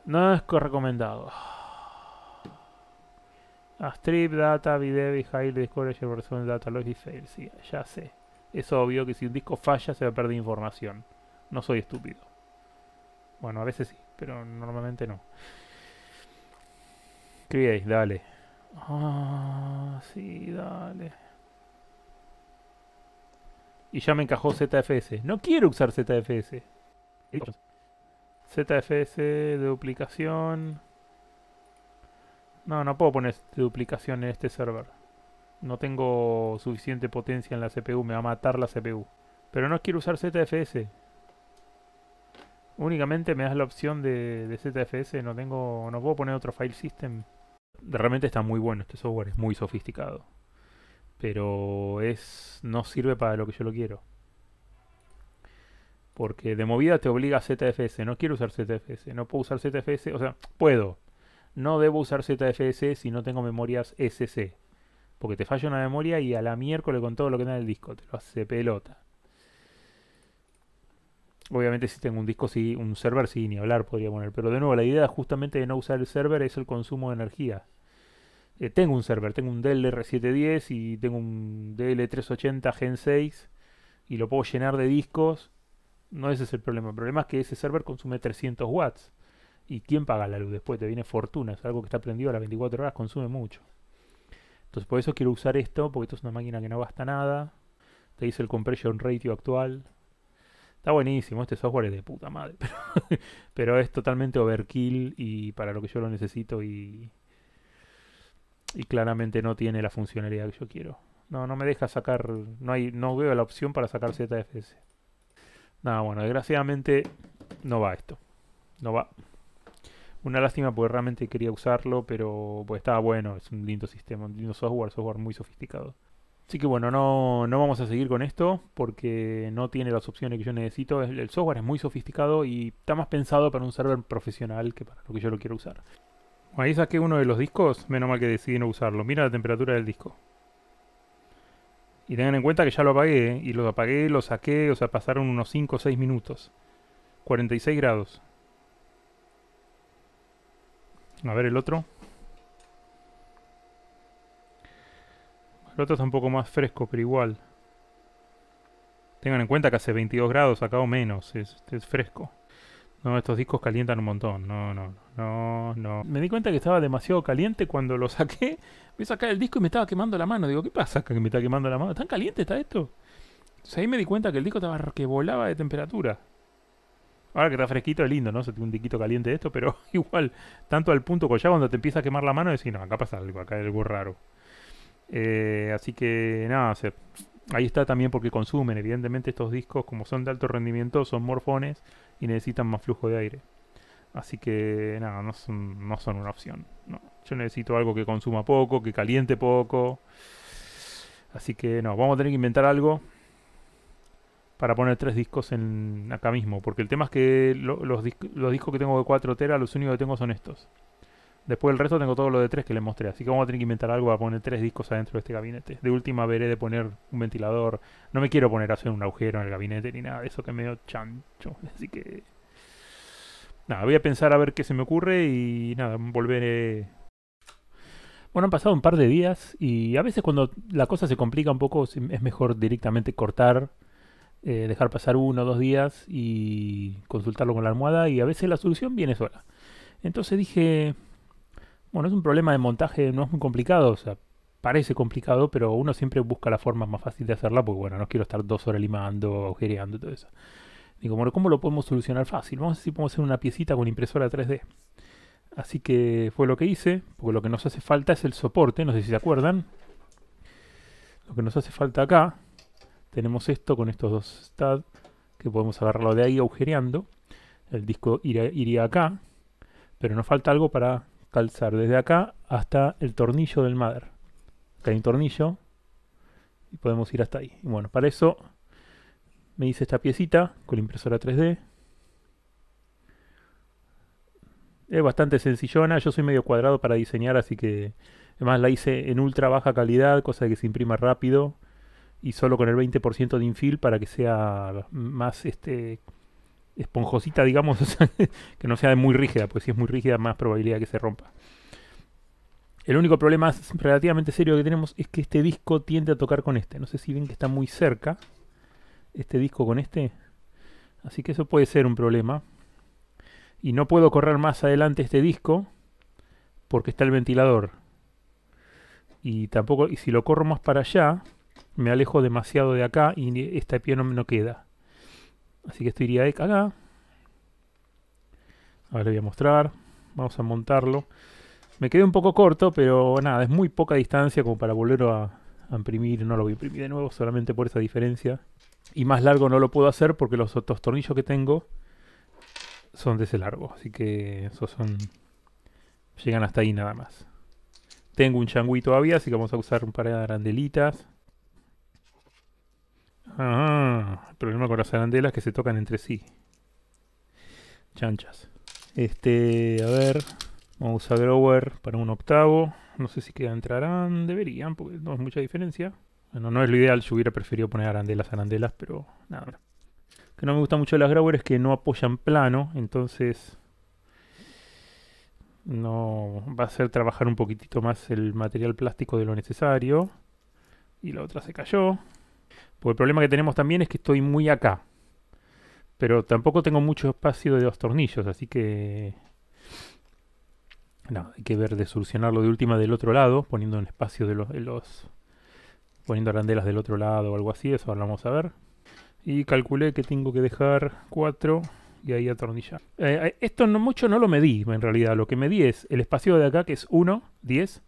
No es recomendado. A strip, data, video y high discovery versión data Logic, y fail. Sí, ya sé. Es obvio que si un disco falla se va a perder información. No soy estúpido. Bueno, a veces sí, pero normalmente no. Creéis, dale. Ah, sí, dale. Y ya me encajó ZFS. No quiero usar ZFS. ZFS, duplicación. No, no puedo poner duplicación en este server. No tengo suficiente potencia en la CPU, me va a matar la CPU. Pero no quiero usar ZFS. Únicamente me das la opción de, de ZFS, no tengo. no puedo poner otro file system. Realmente está muy bueno este software, es muy sofisticado. Pero es. no sirve para lo que yo lo quiero. Porque de movida te obliga a ZFS, no quiero usar ZFS, no puedo usar ZFS, o sea, puedo, no debo usar ZFS si no tengo memorias SC. Porque te falla una memoria y a la miércoles con todo lo que da en el disco, te lo hace pelota. Obviamente si tengo un disco, sí, un server, sí, ni hablar podría poner. Pero de nuevo, la idea justamente de no usar el server es el consumo de energía. Eh, tengo un server, tengo un DLR710 y tengo un DL380 Gen 6 y lo puedo llenar de discos. No ese es el problema. El problema es que ese server consume 300 watts. ¿Y quién paga la luz después? Te viene fortuna, es algo que está prendido a las 24 horas, consume mucho. Entonces por eso quiero usar esto, porque esto es una máquina que no basta nada. Te dice el compression ratio actual. Está buenísimo, este software es de puta madre, pero, pero es totalmente overkill y para lo que yo lo necesito y, y claramente no tiene la funcionalidad que yo quiero. No, no me deja sacar, no, hay, no veo la opción para sacar ZFS. Nada, bueno, desgraciadamente no va esto. No va. Una lástima porque realmente quería usarlo, pero pues, estaba bueno, es un lindo sistema, un lindo software, software muy sofisticado. Así que bueno, no, no vamos a seguir con esto porque no tiene las opciones que yo necesito. El, software es muy sofisticado y está más pensado para un server profesional que para lo que yo lo quiero usar. Ahí saqué uno de los discos, menos mal que decidí no usarlo. Mira la temperatura del disco. Y tengan en cuenta que ya lo apagué, y lo apagué, lo saqué, o sea, pasaron unos 5 o 6 minutos. 46 grados. A ver el otro. El otro está un poco más fresco, pero igual. Tengan en cuenta que hace 22 grados acá o menos. Es, es fresco. No, estos discos calientan un montón. No, no, no, no. Me di cuenta que estaba demasiado caliente cuando lo saqué. Voy a sacar el disco y me estaba quemando la mano. Digo, ¿qué pasa que me está quemando la mano? ¿Tan caliente está esto? ahí me di cuenta que el disco estaba que volaba de temperatura. Ahora que está fresquito es lindo, ¿no? Se tiene un diquito caliente de esto, pero igual, tanto al punto que ya cuando te empieza a quemar la mano, decís, no, acá pasa algo, acá hay algo raro. Eh, así que nada, ahí está también porque consumen, evidentemente estos discos, como son de alto rendimiento, son morfones y necesitan más flujo de aire. Así que nada, no son, una opción. No. Yo necesito algo que consuma poco, que caliente poco. Así que no, vamos a tener que inventar algo para poner tres discos en acá mismo. Porque el tema es que los, discos que tengo de 4 tera, los únicos que tengo son estos. Después del resto tengo todo lo de 3 que les mostré. Así que vamos a tener que inventar algo para poner tres discos adentro de este gabinete. De última veré de poner un ventilador. No me quiero poner a hacer un agujero en el gabinete ni nada de eso que me dio chancho. Así que... Nada, voy a pensar a ver qué se me ocurre y nada, volveré bueno, han pasado un par de días y a veces cuando la cosa se complica un poco es mejor directamente cortar eh, dejar pasar uno o dos días y consultarlo con la almohada y a veces la solución viene sola. Entonces dije, bueno, es un problema de montaje, no es muy complicado, o sea, parece complicado, pero uno siempre busca la forma más fácil de hacerla, porque bueno, no quiero estar dos horas limando, agujereando y todo eso. Digo, bueno, ¿cómo lo podemos solucionar fácil? Vamos a ver si podemos hacer una piecita con impresora 3D. Así que fue lo que hice, porque lo que nos hace falta es el soporte, no sé si se acuerdan. Lo que nos hace falta acá tenemos esto con estos dos stats, que podemos agarrarlo de ahí agujereando. El disco iría, acá, pero nos falta algo para calzar desde acá hasta el tornillo del madre. Acá hay un tornillo y podemos ir hasta ahí. Y bueno, para eso me hice esta piecita con la impresora 3D. Es bastante sencillona, yo soy medio cuadrado para diseñar, así que además la hice en ultra baja calidad, cosa de que se imprima rápido y solo con el 20% de infill para que sea más este esponjosita, digamos, que no sea muy rígida, porque si es muy rígida, más probabilidad que se rompa. El único problema relativamente serio que tenemos es que este disco tiende a tocar con este. No sé si ven que está muy cerca este disco con este. Así que eso puede ser un problema. Y no puedo correr más adelante este disco porque está el ventilador. Y tampoco, y si lo corro más para allá, me alejo demasiado de acá y esta pie no, me queda. Así que esto iría acá. Ahora le voy a mostrar. Vamos a montarlo. Me quedé un poco corto, pero nada, es muy poca distancia como para volverlo a, a imprimir. No lo voy a imprimir de nuevo, solamente por esa diferencia. Y más largo no lo puedo hacer porque los otros tornillos que tengo son de ese largo. Así que esos son... Llegan hasta ahí nada más. Tengo un changui todavía, así que vamos a usar un par de arandelitas. Ah, el problema con las arandelas que se tocan entre sí. Chanchas. Este, a ver. Vamos a usar grower para un octavo. No sé si queda entrarán. Deberían, porque no es mucha diferencia. Bueno, no es lo ideal. Yo hubiera preferido poner arandelas, arandelas, pero nada. Que no me gusta mucho las growers es que no apoyan plano. Entonces no va a hacer trabajar un poquitito más el material plástico de lo necesario. Y la otra se cayó. Porque el problema que tenemos también es que estoy muy acá. Pero tampoco tengo mucho espacio de los tornillos, así que... No, hay que ver de solucionarlo de última del otro lado, poniendo un espacio de los, poniendo arandelas del otro lado o algo así, eso ahora lo vamos a ver. Y calculé que tengo que dejar 4 y ahí atornillar. Eh, eh, esto no, mucho no lo medí en realidad. Lo que medí es el espacio de acá que es 1, 10.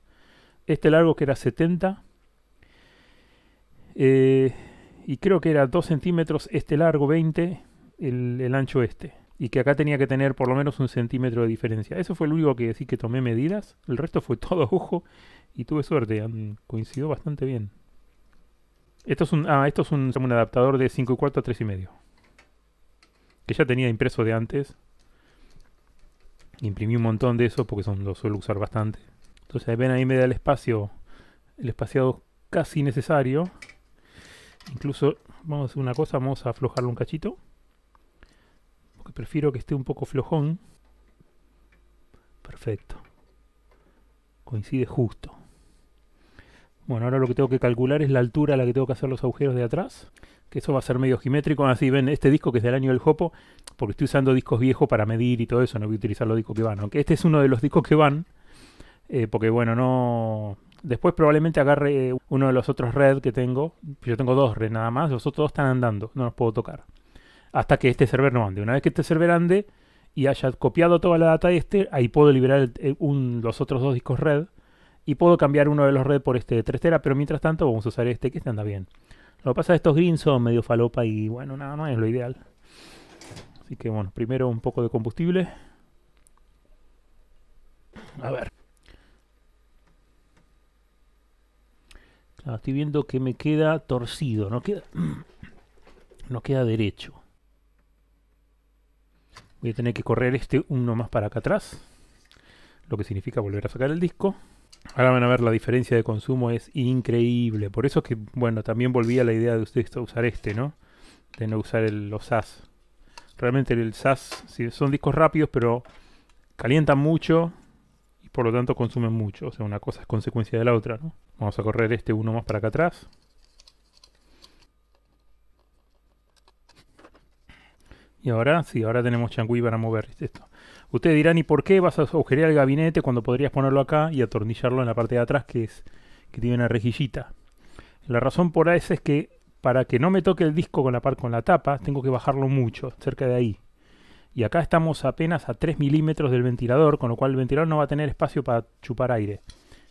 Este largo que era 70. Eh, y creo que era 2 centímetros este largo, 20, el, ancho este. Y que acá tenía que tener por lo menos un centímetro de diferencia. Eso fue lo único que sí que tomé medidas. El resto fue todo ojo y tuve suerte. coincidió bastante bien. Esto es un, ah, esto es un, adaptador de 5 y cuarto a 3 y medio. Que ya tenía impreso de antes. Imprimí un montón de eso porque son, lo suelo usar bastante. Entonces ven ahí me da el espacio, el espaciado casi necesario Incluso vamos a hacer una cosa, vamos a aflojarlo un cachito. Porque prefiero que esté un poco flojón. Perfecto. Coincide justo. Bueno, ahora lo que tengo que calcular es la altura a la que tengo que hacer los agujeros de atrás. Que eso va a ser medio geométrico. Así ah, ven, este disco que es del año del Jopo. Porque estoy usando discos viejos para medir y todo eso. No voy a utilizar los discos que van. Aunque este es uno de los discos que van. Eh, porque bueno, no, Después probablemente agarre eh, uno de los otros red que tengo. Yo tengo dos red nada más. Los otros dos están andando. No los puedo tocar. Hasta que este server no ande. Una vez que este server ande y haya copiado toda la data de este, ahí puedo liberar eh, los otros dos discos red. Y puedo cambiar uno de los red por este de 3 tera. Pero mientras tanto vamos a usar este que este anda bien. Lo que pasa es que estos greens son medio falopa y bueno, nada más es lo ideal. Así que bueno, primero un poco de combustible. A ver. estoy viendo que me queda torcido, no queda, no queda derecho. Voy a tener que correr este uno más para acá atrás, lo que significa volver a sacar el disco. Ahora van a ver la diferencia de consumo es increíble. Por eso es que, bueno, también volví a la idea de ustedes usar este, ¿no? De no usar el, los SAS. Realmente el SAS, son discos rápidos, pero calientan mucho, por lo tanto consumen mucho. O sea, una cosa es consecuencia de la otra, ¿no? Vamos a correr este uno más para acá atrás. Y ahora, sí, ahora tenemos Changui para mover esto. Ustedes dirán, ¿y por qué vas a agujerear el gabinete cuando podrías ponerlo acá y atornillarlo en la parte de atrás que, es, que tiene una rejillita? La razón por eso es que para que no me toque el disco con la, par con la tapa, tengo que bajarlo mucho, cerca de ahí y acá estamos apenas a 3 milímetros del ventilador, con lo cual el ventilador no va a tener espacio para chupar aire.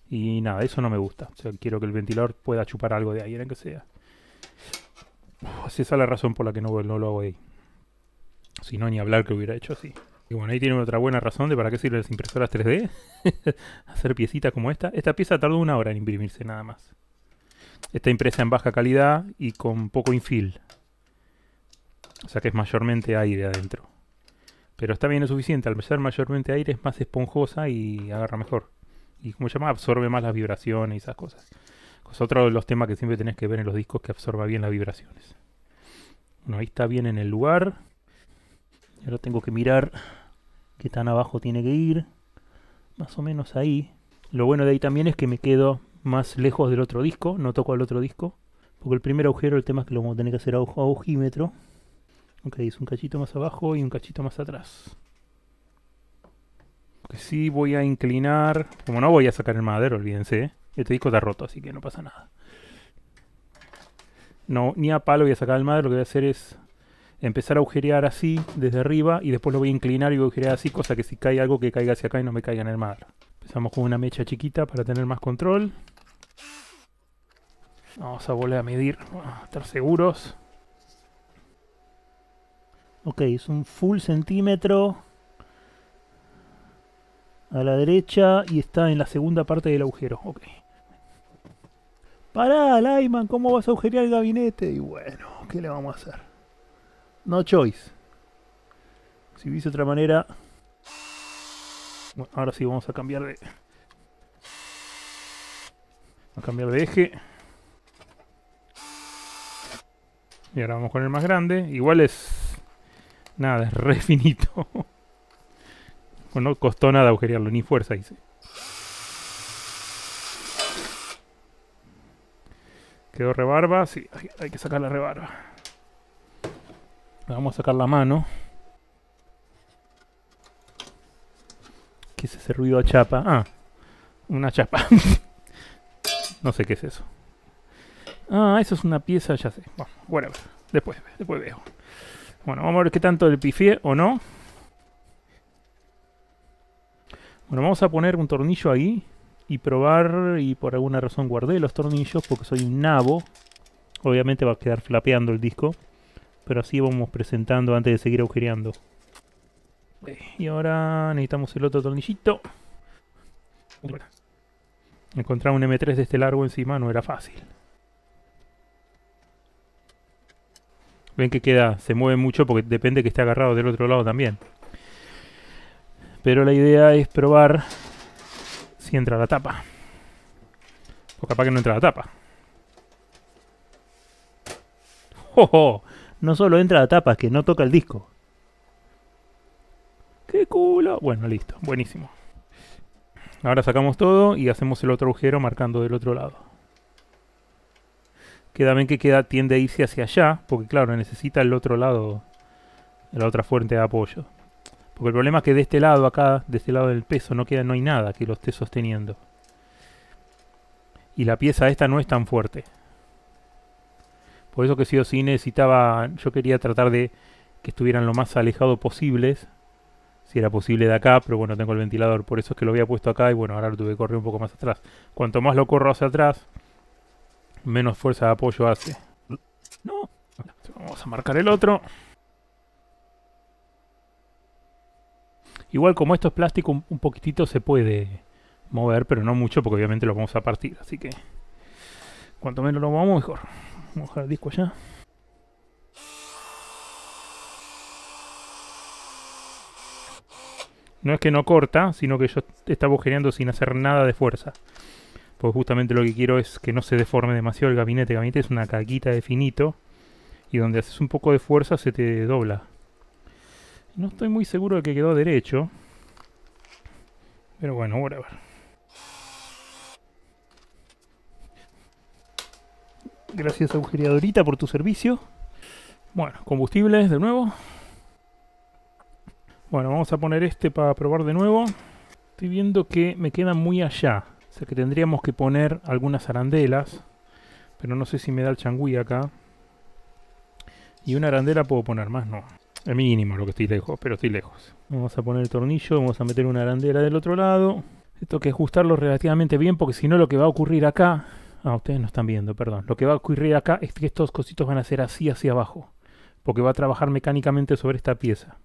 Y nada, eso no me gusta. O sea, quiero que el ventilador pueda chupar algo de aire, que sea. Uf, esa es la razón por la que no, no lo hago ahí. Si no, ni hablar que hubiera hecho así. Y bueno, ahí tiene otra buena razón de para qué sirven las impresoras 3D. Hacer piecitas como esta. Esta pieza tardó una hora en imprimirse nada más. Está impresa en baja calidad y con poco infil. O sea que es mayormente aire adentro. Pero está bien es suficiente, al ser mayormente aire es más esponjosa y agarra mejor. Y como se llama, absorbe más las vibraciones y esas cosas. Es otro de los temas que siempre tenés que ver en los discos que absorba bien las vibraciones. Bueno, ahí está bien en el lugar. Ahora tengo que mirar qué tan abajo tiene que ir. Más o menos ahí. Lo bueno de ahí también es que me quedo más lejos del otro disco, no toco al otro disco. Porque el primer agujero, el tema es que lo vamos a tener que hacer a ojímetro. Ok, es un cachito más abajo y un cachito más atrás. Que sí voy a inclinar... Como no voy a sacar el madero, olvídense. ¿eh? Este disco está roto, así que no pasa nada. No, ni a palo voy a sacar el madero. Lo que voy a hacer es empezar a agujerear así, desde arriba. Y después lo voy a inclinar y voy a agujerear así. Cosa que si cae algo que caiga hacia acá y no me caiga en el madero. Empezamos con una mecha chiquita para tener más control. Vamos a volver a medir, a estar seguros. Ok, es un full centímetro a la derecha y está en la segunda parte del agujero. Ok. Pará, Lyman, ¿cómo vas a agujerear el gabinete? Y bueno, ¿qué le vamos a hacer? No choice. Si hubiese otra manera... Bueno, ahora sí vamos a cambiar de... A cambiar de eje. Y ahora vamos con el más grande. Igual es Nada, es re finito. Pues no costó nada agujerearlo, ni fuerza hice. Quedó rebarba, sí, hay que sacar la rebarba. Vamos a sacar la mano. ¿Qué es ese ruido a chapa? Ah, una chapa. no sé qué es eso. Ah, eso es una pieza, ya sé. Bueno, whatever. Después, después veo. Bueno, vamos a ver qué tanto el pifié o no. Bueno, vamos a poner un tornillo ahí y probar, y por alguna razón guardé los tornillos porque soy un nabo. Obviamente va a quedar flapeando el disco, pero así vamos presentando antes de seguir agujereando. Y ahora necesitamos el otro tornillito. Encontrar un M3 de este largo encima no era fácil. Ven que queda, se mueve mucho porque depende que esté agarrado del otro lado también. Pero la idea es probar si entra la tapa. O capaz que no entra la tapa. ¡Oh! No solo entra la tapa, que no toca el disco. ¡Qué culo! Bueno, listo. Buenísimo. Ahora sacamos todo y hacemos el otro agujero marcando del otro lado que también que queda, tiende a irse hacia allá, porque claro, necesita el otro lado, la otra fuente de apoyo. Porque el problema es que de este lado acá, de este lado del peso, no queda, no hay nada que lo esté sosteniendo. Y la pieza esta no es tan fuerte. Por eso que sí o sí necesitaba, yo quería tratar de que estuvieran lo más alejado posibles. Si era posible de acá, pero bueno, tengo el ventilador. Por eso es que lo había puesto acá y bueno, ahora lo tuve que correr un poco más atrás. Cuanto más lo corro hacia atrás, menos fuerza de apoyo hace. No. Vamos a marcar el otro. Igual como esto es plástico, un, poquitito se puede mover, pero no mucho porque obviamente lo vamos a partir. Así que cuanto menos lo movamos mejor. Vamos a dejar el disco allá. No es que no corta, sino que yo estaba generando sin hacer nada de fuerza. Pues justamente lo que quiero es que no se deforme demasiado el gabinete. El gabinete es una caquita de finito. Y donde haces un poco de fuerza se te dobla. No estoy muy seguro de que quedó derecho. Pero bueno, ver. Gracias agujereadorita por tu servicio. Bueno, combustible de nuevo. Bueno, vamos a poner este para probar de nuevo. Estoy viendo que me queda muy allá sea que tendríamos que poner algunas arandelas. Pero no sé si me da el changui acá. Y una arandela puedo poner más, no. es mínimo lo que estoy lejos, pero estoy lejos. Vamos a poner el tornillo, vamos a meter una arandela del otro lado. Esto que ajustarlo relativamente bien porque si no lo que va a ocurrir acá... Ah, ustedes no están viendo, perdón. Lo que va a ocurrir acá es que estos cositos van a ser así hacia abajo. Porque va a trabajar mecánicamente sobre esta pieza.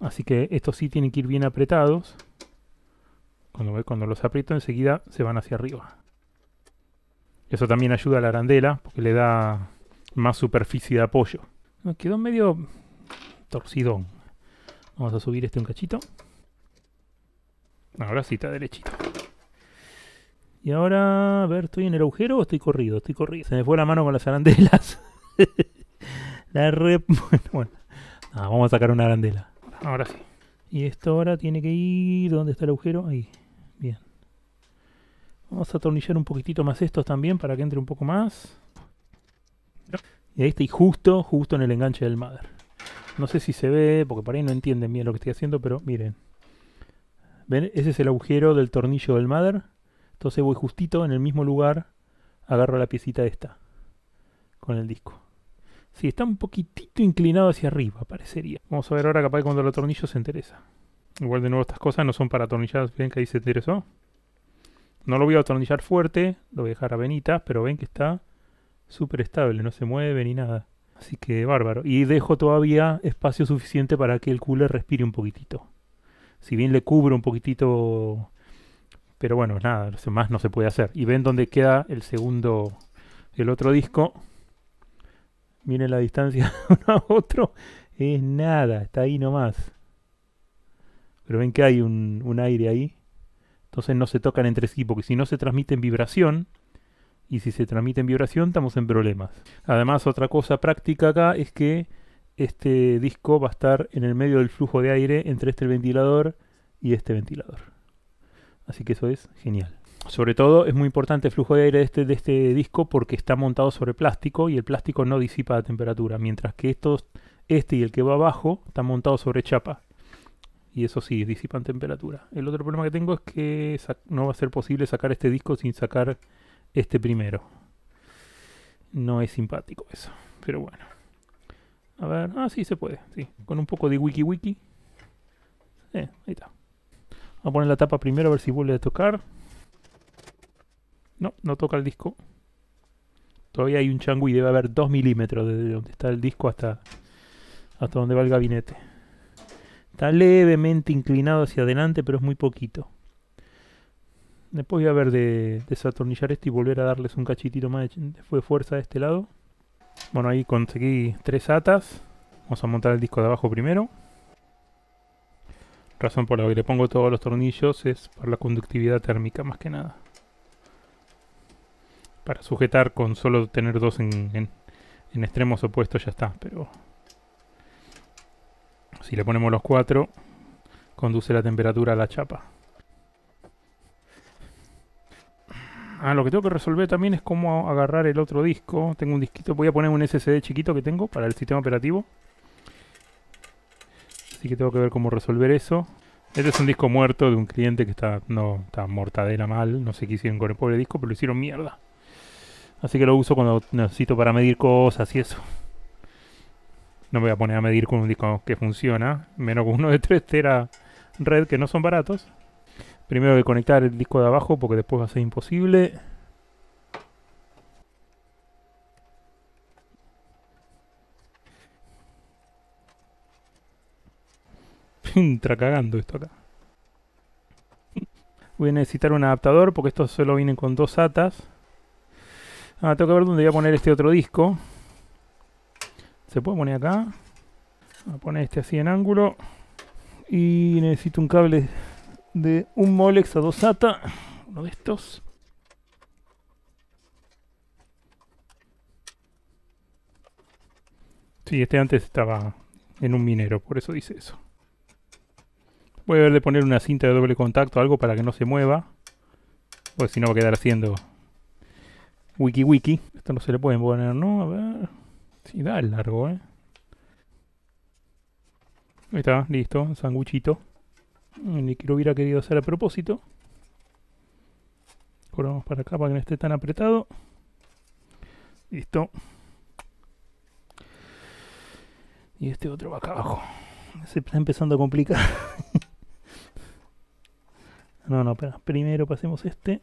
Así que estos sí tienen que ir bien apretados. Cuando, los aprieto enseguida se van hacia arriba. Eso también ayuda a la arandela porque le da más superficie de apoyo. Me quedó medio torcidón. Vamos a subir este un cachito. Ahora sí está derechito. Y ahora, a ver, ¿estoy en el agujero o estoy corrido? Estoy corrido. Se me fue la mano con las arandelas. la rep... Bueno, ah, vamos a sacar una arandela. Ahora sí. Y esto ahora tiene que ir... ¿Dónde está el agujero? Ahí. Vamos a atornillar un poquitito más estos también para que entre un poco más. Y ahí y justo, justo en el enganche del mother. No sé si se ve, porque por ahí no entienden bien lo que estoy haciendo, pero miren. ¿Ven? Ese es el agujero del tornillo del mother. Entonces voy justito en el mismo lugar, agarro la piecita esta con el disco. Sí, está un poquitito inclinado hacia arriba, parecería. Vamos a ver ahora capaz cuando el tornillo se interesa. Igual de nuevo estas cosas no son para atornilladas, ven que ahí se interesó. No lo voy a atornillar fuerte, lo voy a dejar a venitas, pero ven que está súper estable, no se mueve ni nada. Así que bárbaro. Y dejo todavía espacio suficiente para que el cooler respire un poquitito. Si bien le cubro un poquitito, pero bueno, nada, más no se puede hacer. Y ven dónde queda el segundo, el otro disco. Miren la distancia uno a otro. Es nada, está ahí nomás. Pero ven que hay un aire ahí. Entonces no se tocan entre sí, porque si no se transmiten vibración, y si se transmiten vibración estamos en problemas. Además, otra cosa práctica acá es que este disco va a estar en el medio del flujo de aire entre este ventilador y este ventilador. Así que eso es genial. Sobre todo es muy importante el flujo de aire de este, de este disco porque está montado sobre plástico y el plástico no disipa la temperatura, mientras que estos, este y el que va abajo están montados sobre chapa y eso sí, disipan temperatura. El otro problema que tengo es que no va a ser posible sacar este disco sin sacar este primero. No es simpático eso, pero bueno. A ver, ah, sí se puede, sí, con un poco de wiki wiki. Eh, ahí está. Vamos a poner la tapa primero a ver si vuelve a tocar. No, no toca el disco. Todavía hay un chango y debe haber 2 milímetros desde donde está el disco hasta, hasta donde va el gabinete. Está levemente inclinado hacia adelante, pero es muy poquito. Después voy a ver de desatornillar esto y volver a darles un cachitito más de fuerza de este lado. Bueno, ahí conseguí tres atas. Vamos a montar el disco de abajo primero. Razón por la que le pongo todos los tornillos es por la conductividad térmica, más que nada. Para sujetar con solo tener dos en, en extremos opuestos ya está, pero si le ponemos los cuatro, conduce la temperatura a la chapa. Ah, lo que tengo que resolver también es cómo agarrar el otro disco. Tengo un disquito, voy a poner un SSD chiquito que tengo para el sistema operativo. Así que tengo que ver cómo resolver eso. Este es un disco muerto de un cliente que está, no, está mortadela mal. No sé qué hicieron con el pobre disco, pero lo hicieron mierda. Así que lo uso cuando necesito para medir cosas y eso. No me voy a poner a medir con un disco que funciona, menos con uno de 3 tera red que no son baratos. Primero que conectar el disco de abajo porque después va a ser imposible. Entra cagando esto acá. Voy a necesitar un adaptador porque estos solo vienen con dos atas. Ah, tengo que ver dónde voy a poner este otro disco. Se puede poner acá. Voy a poner este así en ángulo. Y necesito un cable de un Molex a dos ATA. Uno de estos. Sí, este antes estaba en un minero, por eso dice eso. Voy a ver de poner una cinta de doble contacto, algo para que no se mueva. Pues si no va a quedar haciendo wiki wiki. Esto no se le puede poner, ¿no? A ver. Sí, da el largo, ¿eh? Ahí está, listo, sanguchito. Ni que lo hubiera querido hacer a propósito. Corramos para acá para que no esté tan apretado. Listo. Y este otro va acá abajo. Se está empezando a complicar. no, no, espera. Primero pasemos este.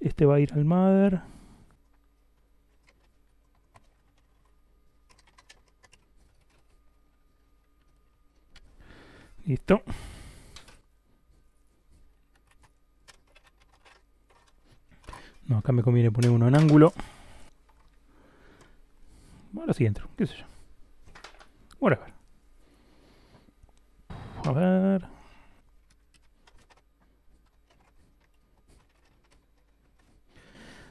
Este va a ir al Mother. Listo. No, acá me conviene poner uno en ángulo. Ahora sí entro, qué sé yo. ver. A ver.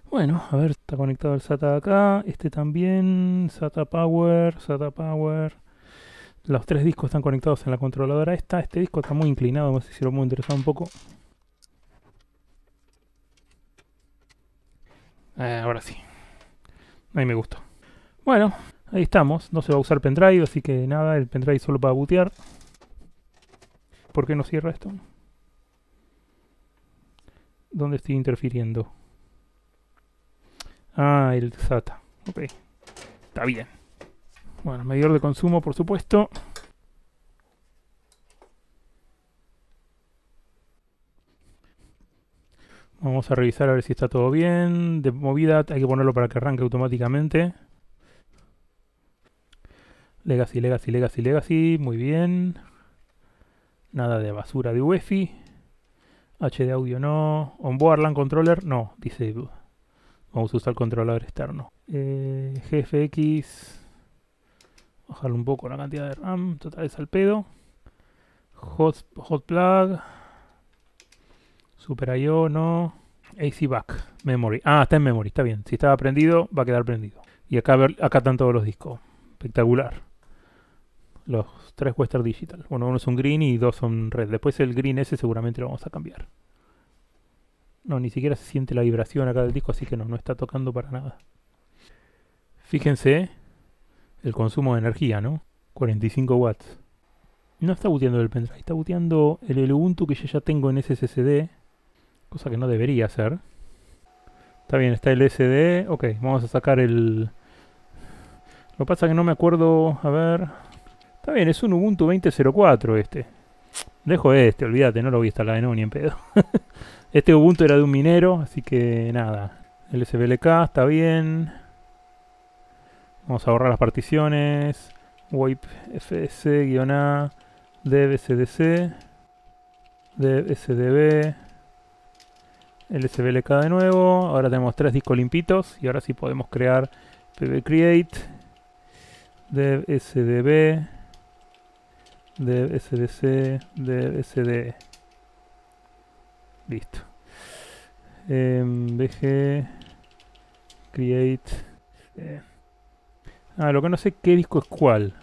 Bueno, a ver, está conectado el SATA acá. Este también. SATA Power, SATA Power. Los tres discos están conectados en la controladora esta. Este disco está muy inclinado, no sé si lo muy interesado un poco. Eh, ahora sí. Ahí me gustó. Bueno, ahí estamos. No se va a usar pendrive, así que nada, el pendrive solo para bootear. ¿Por qué no cierra esto? ¿Dónde estoy interfiriendo? Ah, el SATA. Ok. Está bien. Bueno, medidor de consumo, por supuesto. Vamos a revisar a ver si está todo bien. De movida hay que ponerlo para que arranque automáticamente. Legacy, legacy, legacy, legacy. Muy bien. Nada de basura de UEFI. HD audio no. Onboard LAN controller no. Dice. Vamos a usar el controlador externo. Eh, GFX. Bajar un poco la cantidad de RAM, total es al pedo. Hot, hot plug, super IO, no. AC back, memory. Ah, está en memory, está bien. Si estaba prendido, va a quedar prendido. Y acá, acá están todos los discos. Espectacular. Los tres Western Digital. Bueno, uno es un green y dos son red. Después el green ese seguramente lo vamos a cambiar. No, ni siquiera se siente la vibración acá del disco, así que no, no está tocando para nada. Fíjense el consumo de energía, ¿no? 45 watts. No está booteando el pendrive, está buteando el, Ubuntu que yo ya tengo en SSD, cosa que no debería hacer. Está bien, está el SD. Ok, vamos a sacar el... Lo que pasa que no me acuerdo... A ver... Está bien, es un Ubuntu 20.04 este. Dejo este, olvídate, no lo voy a instalar de nuevo ni en pedo. este Ubuntu era de un minero, así que nada. El SBLK está bien. Vamos a borrar las particiones. Wipe fs-a dbcdc sdb lsblk de nuevo. Ahora tenemos tres discos limpitos y ahora sí podemos crear pbcreate dbsdb dbsdc dbsde. Listo. Eh, create Ah, lo que no sé qué disco es cuál.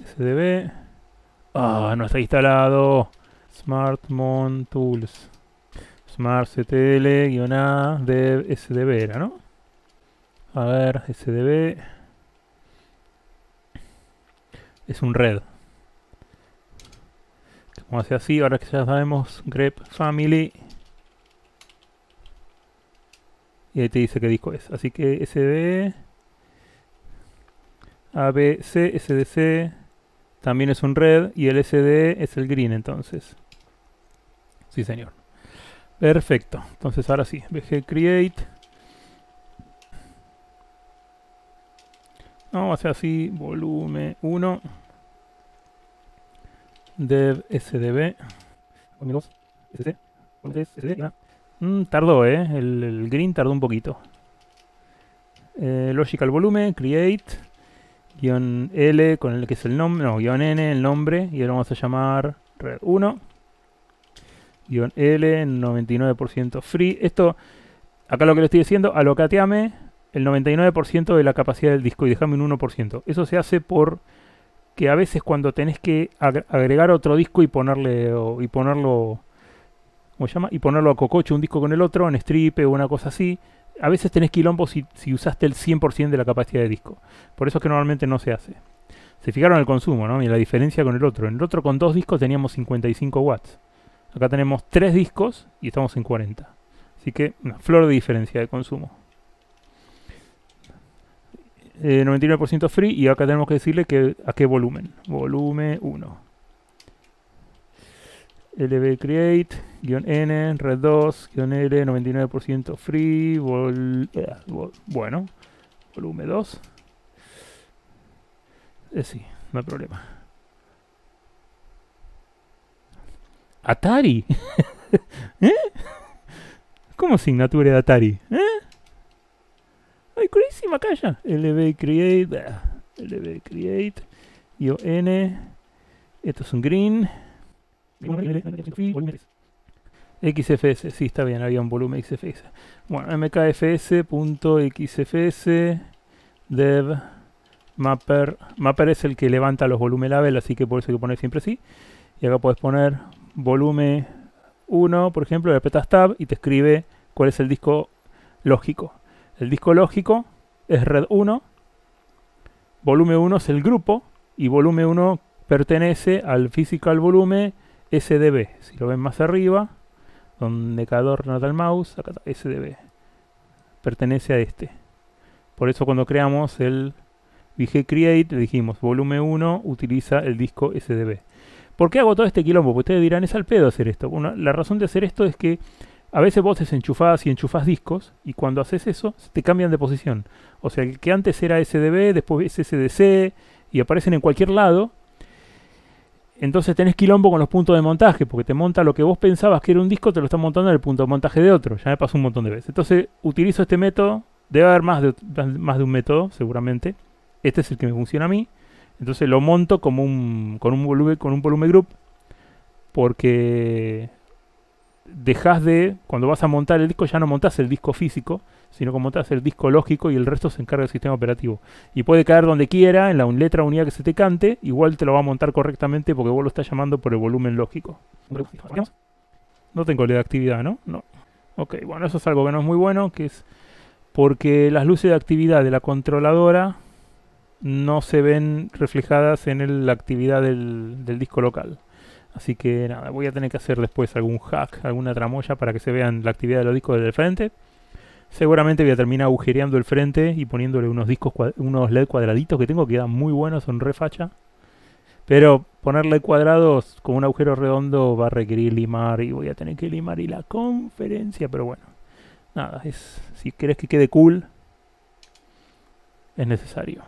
SDB. Ah, no está instalado. Smartmontools. SmartCTL-A de SDB era, ¿no? A ver, SDB. Es un red. Como hace así, ahora que ya sabemos, grep family. Y ahí te dice qué disco es. Así que SDB ABC, SDC también es un red y el SD es el green entonces. Sí, señor. Perfecto. Entonces ahora sí, BG create. No, hacer así, volumen 1. Dev SDB. SD. SD. tardó, ¿eh? El, green tardó un poquito. Eh, logical volumen, create guión L con el que es el nombre, no, guión N, el nombre, y ahora vamos a llamar red 1, guión L, 99% free. Esto, acá lo que le estoy diciendo, alocateame el 99% de la capacidad del disco y dejame un 1%. Eso se hace por que a veces cuando tenés que agregar otro disco y ponerle y ponerlo ¿cómo se llama? y ponerlo a cococho un disco con el otro en stripe o una cosa así, a veces tenés quilombo si, usaste el 100% de la capacidad de disco. Por eso es que normalmente no se hace. Se fijaron el consumo, ¿no? Y la diferencia con el otro. En el otro con dos discos teníamos 55 watts. Acá tenemos tres discos y estamos en 40. Así que una flor de diferencia de consumo. 99% eh, free y acá tenemos que decirle que a qué volumen. Volumen 1 create n red red2-l, 99% free, eh, vol, bueno, volumen 2. Eh, sí, no hay problema. Atari. ¿Eh? ¿Cómo asignatura de Atari? ¿Eh? Ay, curísima, calla. lbcreate, eh, lbcreate, n. Esto es un green. XFS, sí, está bien, había un volumen XFS. Bueno, mkfs.xfs dev mapper. Mapper es el que levanta los volumen label, así que por eso hay que poner siempre sí. Y acá puedes poner volumen 1, por ejemplo, le apretas tab y te escribe cuál es el disco lógico. El disco lógico es red 1, volumen 1 es el grupo y volumen 1 pertenece al physical volumen SDB. Si lo ven más arriba, donde cada tal el mouse, acá está, SDB. Pertenece a este. Por eso cuando creamos el VG Create, dijimos volumen 1 utiliza el disco SDB. ¿Por qué hago todo este quilombo? Porque ustedes dirán, es al pedo hacer esto. la razón de hacer esto es que a veces vos desenchufás y enchufás discos, y cuando haces eso, te cambian de posición. O sea, que antes era SDB, después es SDC, y aparecen en cualquier lado, entonces tenés quilombo con los puntos de montaje, porque te monta lo que vos pensabas que era un disco, te lo está montando en el punto de montaje de otro. Ya me pasó un montón de veces. Entonces utilizo este método. Debe haber más de, más de un método, seguramente. Este es el que me funciona a mí. Entonces lo monto como un, con, un volumen, con un volume group, porque dejas de, cuando vas a montar el disco, ya no montás el disco físico, sino te hace el disco lógico y el resto se encarga del sistema operativo. Y puede caer donde quiera, en la letra unidad que se te cante, igual te lo va a montar correctamente porque vos lo estás llamando por el volumen lógico. No tengo LED de actividad, ¿no? No. Ok, bueno, eso es algo que no es muy bueno, que es porque las luces de actividad de la controladora no se ven reflejadas en la actividad del, del disco local. Así que nada, voy a tener que hacer después algún hack, alguna tramoya para que se vean la actividad de los discos desde el frente. Seguramente voy a terminar agujereando el frente y poniéndole unos discos, unos LED cuadraditos que tengo que quedan muy buenos, son refacha, Pero ponerle cuadrados con un agujero redondo va a requerir limar y voy a tener que limar y la conferencia, pero bueno. Nada, es si querés que quede cool es necesario.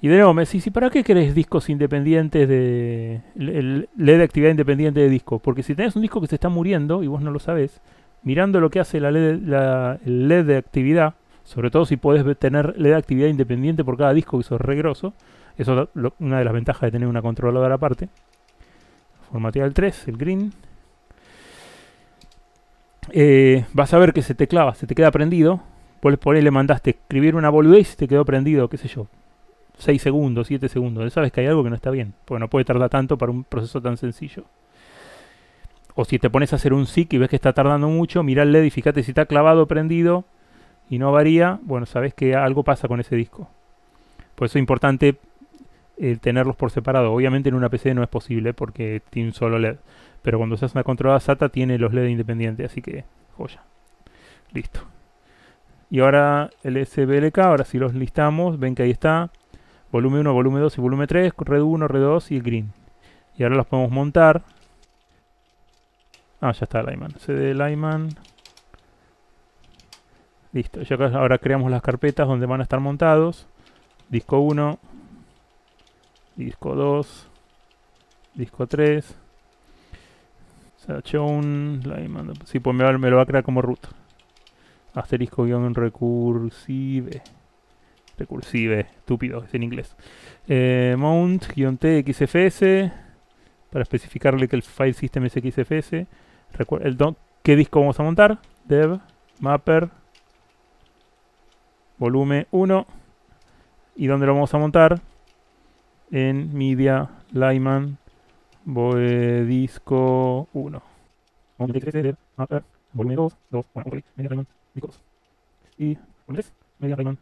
Y de nuevo, me para qué querés discos independientes de... LED e de actividad independiente de disco, Porque si tenés un disco que se está muriendo y vos no lo sabés, mirando lo que hace la LED, el LED de actividad, sobre todo si puedes tener LED de actividad independiente por cada disco, que eso es Eso es una de las ventajas de tener una controladora aparte. parte el 3, el green. Eh, vas a ver que se te clava, se te queda prendido. Por, por le mandaste escribir una boludez y te quedó prendido, qué sé yo, 6 segundos, 7 segundos. Sabes que hay algo que no está bien, porque no puede tardar tanto para un proceso tan sencillo o si te pones a hacer un SIC y ves que está tardando mucho, mira el LED y fíjate si está clavado prendido y no varía, bueno, sabes que algo pasa con ese disco. Por eso es importante eh, tenerlos por separado. Obviamente en una PC no es posible porque tiene un solo LED. Pero cuando se hace una controlada SATA tiene los LED independientes, así que joya. Listo. Y ahora el SBLK, ahora si los listamos, ven que ahí está. Volumen 1, volumen 2 y volumen 3, red 1, red 2 y el green. Y ahora los podemos montar Ah, ya está Lyman. CD Lyman. Listo. ahora creamos las carpetas donde van a estar montados. Disco 1. Disco 2. Disco 3. un Lyman. Sí, pues me, lo va a crear como root. Asterisco guión recursive. Recursive. Estúpido. Es en inglés. Eh, mount txfs. Para especificarle que el file system es xfs el ¿Qué disco vamos a montar? Dev, Mapper, volumen 1. ¿Y dónde lo vamos a montar? En Media, Lyman, Disco 1. Mapper, volumen 2, 2, Media, Lyman, Disco 2. Y volumen 3, Media, Lyman.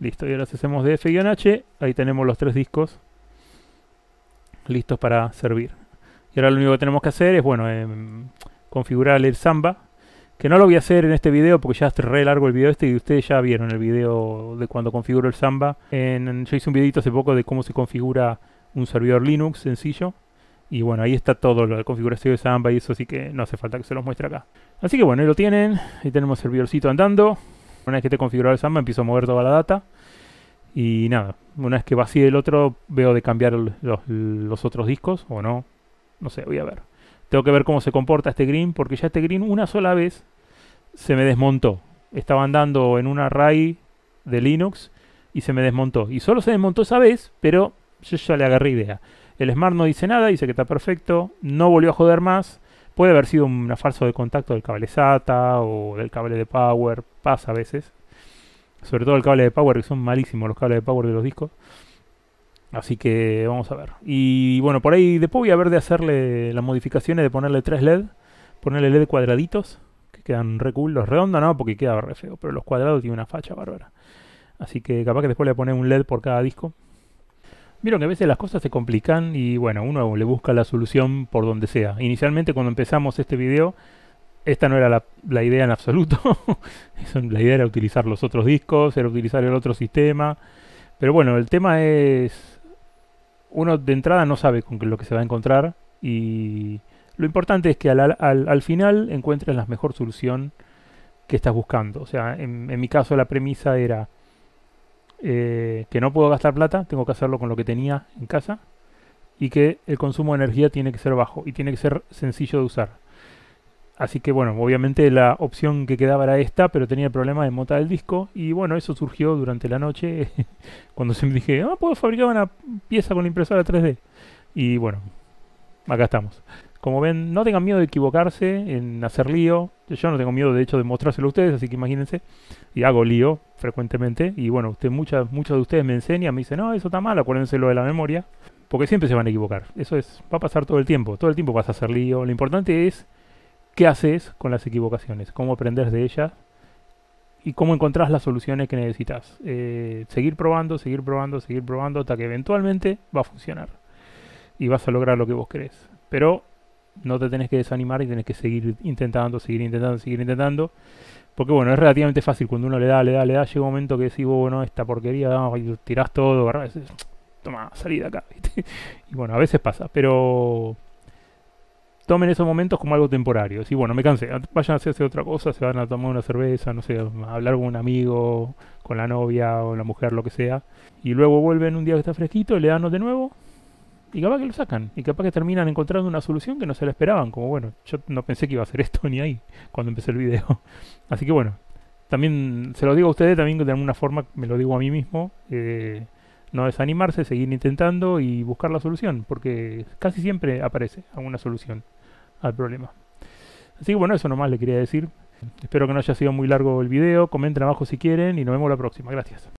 Listo, y ahora si hacemos DF-H, ahí tenemos los tres discos listos para servir. Y ahora lo único que tenemos que hacer es, bueno, em, configurar el Samba. Que no lo voy a hacer en este video porque ya es re largo el video este y ustedes ya vieron el video de cuando configuro el Samba. En, yo hice un videito hace poco de cómo se configura un servidor Linux sencillo. Y bueno, ahí está todo lo de configuración de Samba y eso, así que no hace falta que se los muestre acá. Así que bueno, ahí lo tienen. Ahí tenemos el servidorcito andando. Una vez que esté configurado el Samba, empiezo a mover toda la data. Y nada, una vez que vacíe el otro, veo de cambiar los otros discos o no. No sé, voy a ver. Tengo que ver cómo se comporta este green, porque ya este green una sola vez se me desmontó. Estaba andando en un array de Linux y se me desmontó. Y solo se desmontó esa vez, pero yo ya le agarré idea. El Smart no dice nada, dice que está perfecto, no volvió a joder más. Puede haber sido una falso de contacto del cable SATA o del cable de power, pasa a veces. Sobre todo el cable de power, que son malísimos los cables de power de los discos. Así que vamos a ver. Y bueno, por ahí después voy a ver de hacerle las modificaciones, de ponerle tres LED, ponerle LED cuadraditos, que quedan re cool. Los redondos no, porque queda re feo, pero los cuadrados tienen una facha bárbara. Así que capaz que después le pone un LED por cada disco. Vieron que a veces las cosas se complican y bueno, uno le busca la solución por donde sea. Inicialmente cuando empezamos este video, esta no era la, la idea en absoluto. la idea era utilizar los otros discos, era utilizar el otro sistema. Pero bueno, el tema es uno de entrada no sabe con lo que se va a encontrar y lo importante es que al, al, al final encuentres la mejor solución que estás buscando. O sea, en, mi caso la premisa era eh, que no puedo gastar plata, tengo que hacerlo con lo que tenía en casa y que el consumo de energía tiene que ser bajo y tiene que ser sencillo de usar. Así que bueno, obviamente la opción que quedaba era esta, pero tenía el problema de montar el disco. Y bueno, eso surgió durante la noche cuando se me dije, ah, puedo fabricar una pieza con la impresora 3D. Y bueno, acá estamos. Como ven, no tengan miedo de equivocarse, en hacer lío. Yo no tengo miedo, de hecho, de mostrárselo a ustedes, así que imagínense. Y hago lío frecuentemente. Y bueno, usted, muchas, muchos de ustedes me enseñan, me dicen, no, eso está mal, acuérdense lo de la memoria. Porque siempre se van a equivocar. Eso es, va a pasar todo el tiempo. Todo el tiempo vas a hacer lío. Lo importante es qué haces con las equivocaciones, cómo aprendes de ellas y cómo encontrás las soluciones que necesitas. Eh, seguir probando, seguir probando, seguir probando hasta que eventualmente va a funcionar y vas a lograr lo que vos querés. Pero no te tenés que desanimar y tenés que seguir intentando, seguir intentando, seguir intentando. Porque bueno, es relativamente fácil cuando uno le da, le da, le da, llega un momento que decís, bueno, esta porquería, tirás todo, ¿verdad? toma, salí de acá, Y bueno, a veces pasa, pero tomen esos momentos como algo temporario. Y bueno, me cansé, vayan a hacerse otra cosa, se van a tomar una cerveza, no sé, hablar con un amigo, con la novia o la mujer, lo que sea. Y luego vuelven un día que está fresquito, y le danos de nuevo. Y capaz que lo sacan. Y capaz que terminan encontrando una solución que no se la esperaban. Como bueno, yo no pensé que iba a ser esto ni ahí cuando empecé el video. Así que bueno, también se lo digo a ustedes, también de alguna forma me lo digo a mí mismo. Eh, no desanimarse, seguir intentando y buscar la solución, porque casi siempre aparece alguna solución al problema. Así que bueno, eso nomás le quería decir. Espero que no haya sido muy largo el video, comenten abajo si quieren y nos vemos la próxima. Gracias.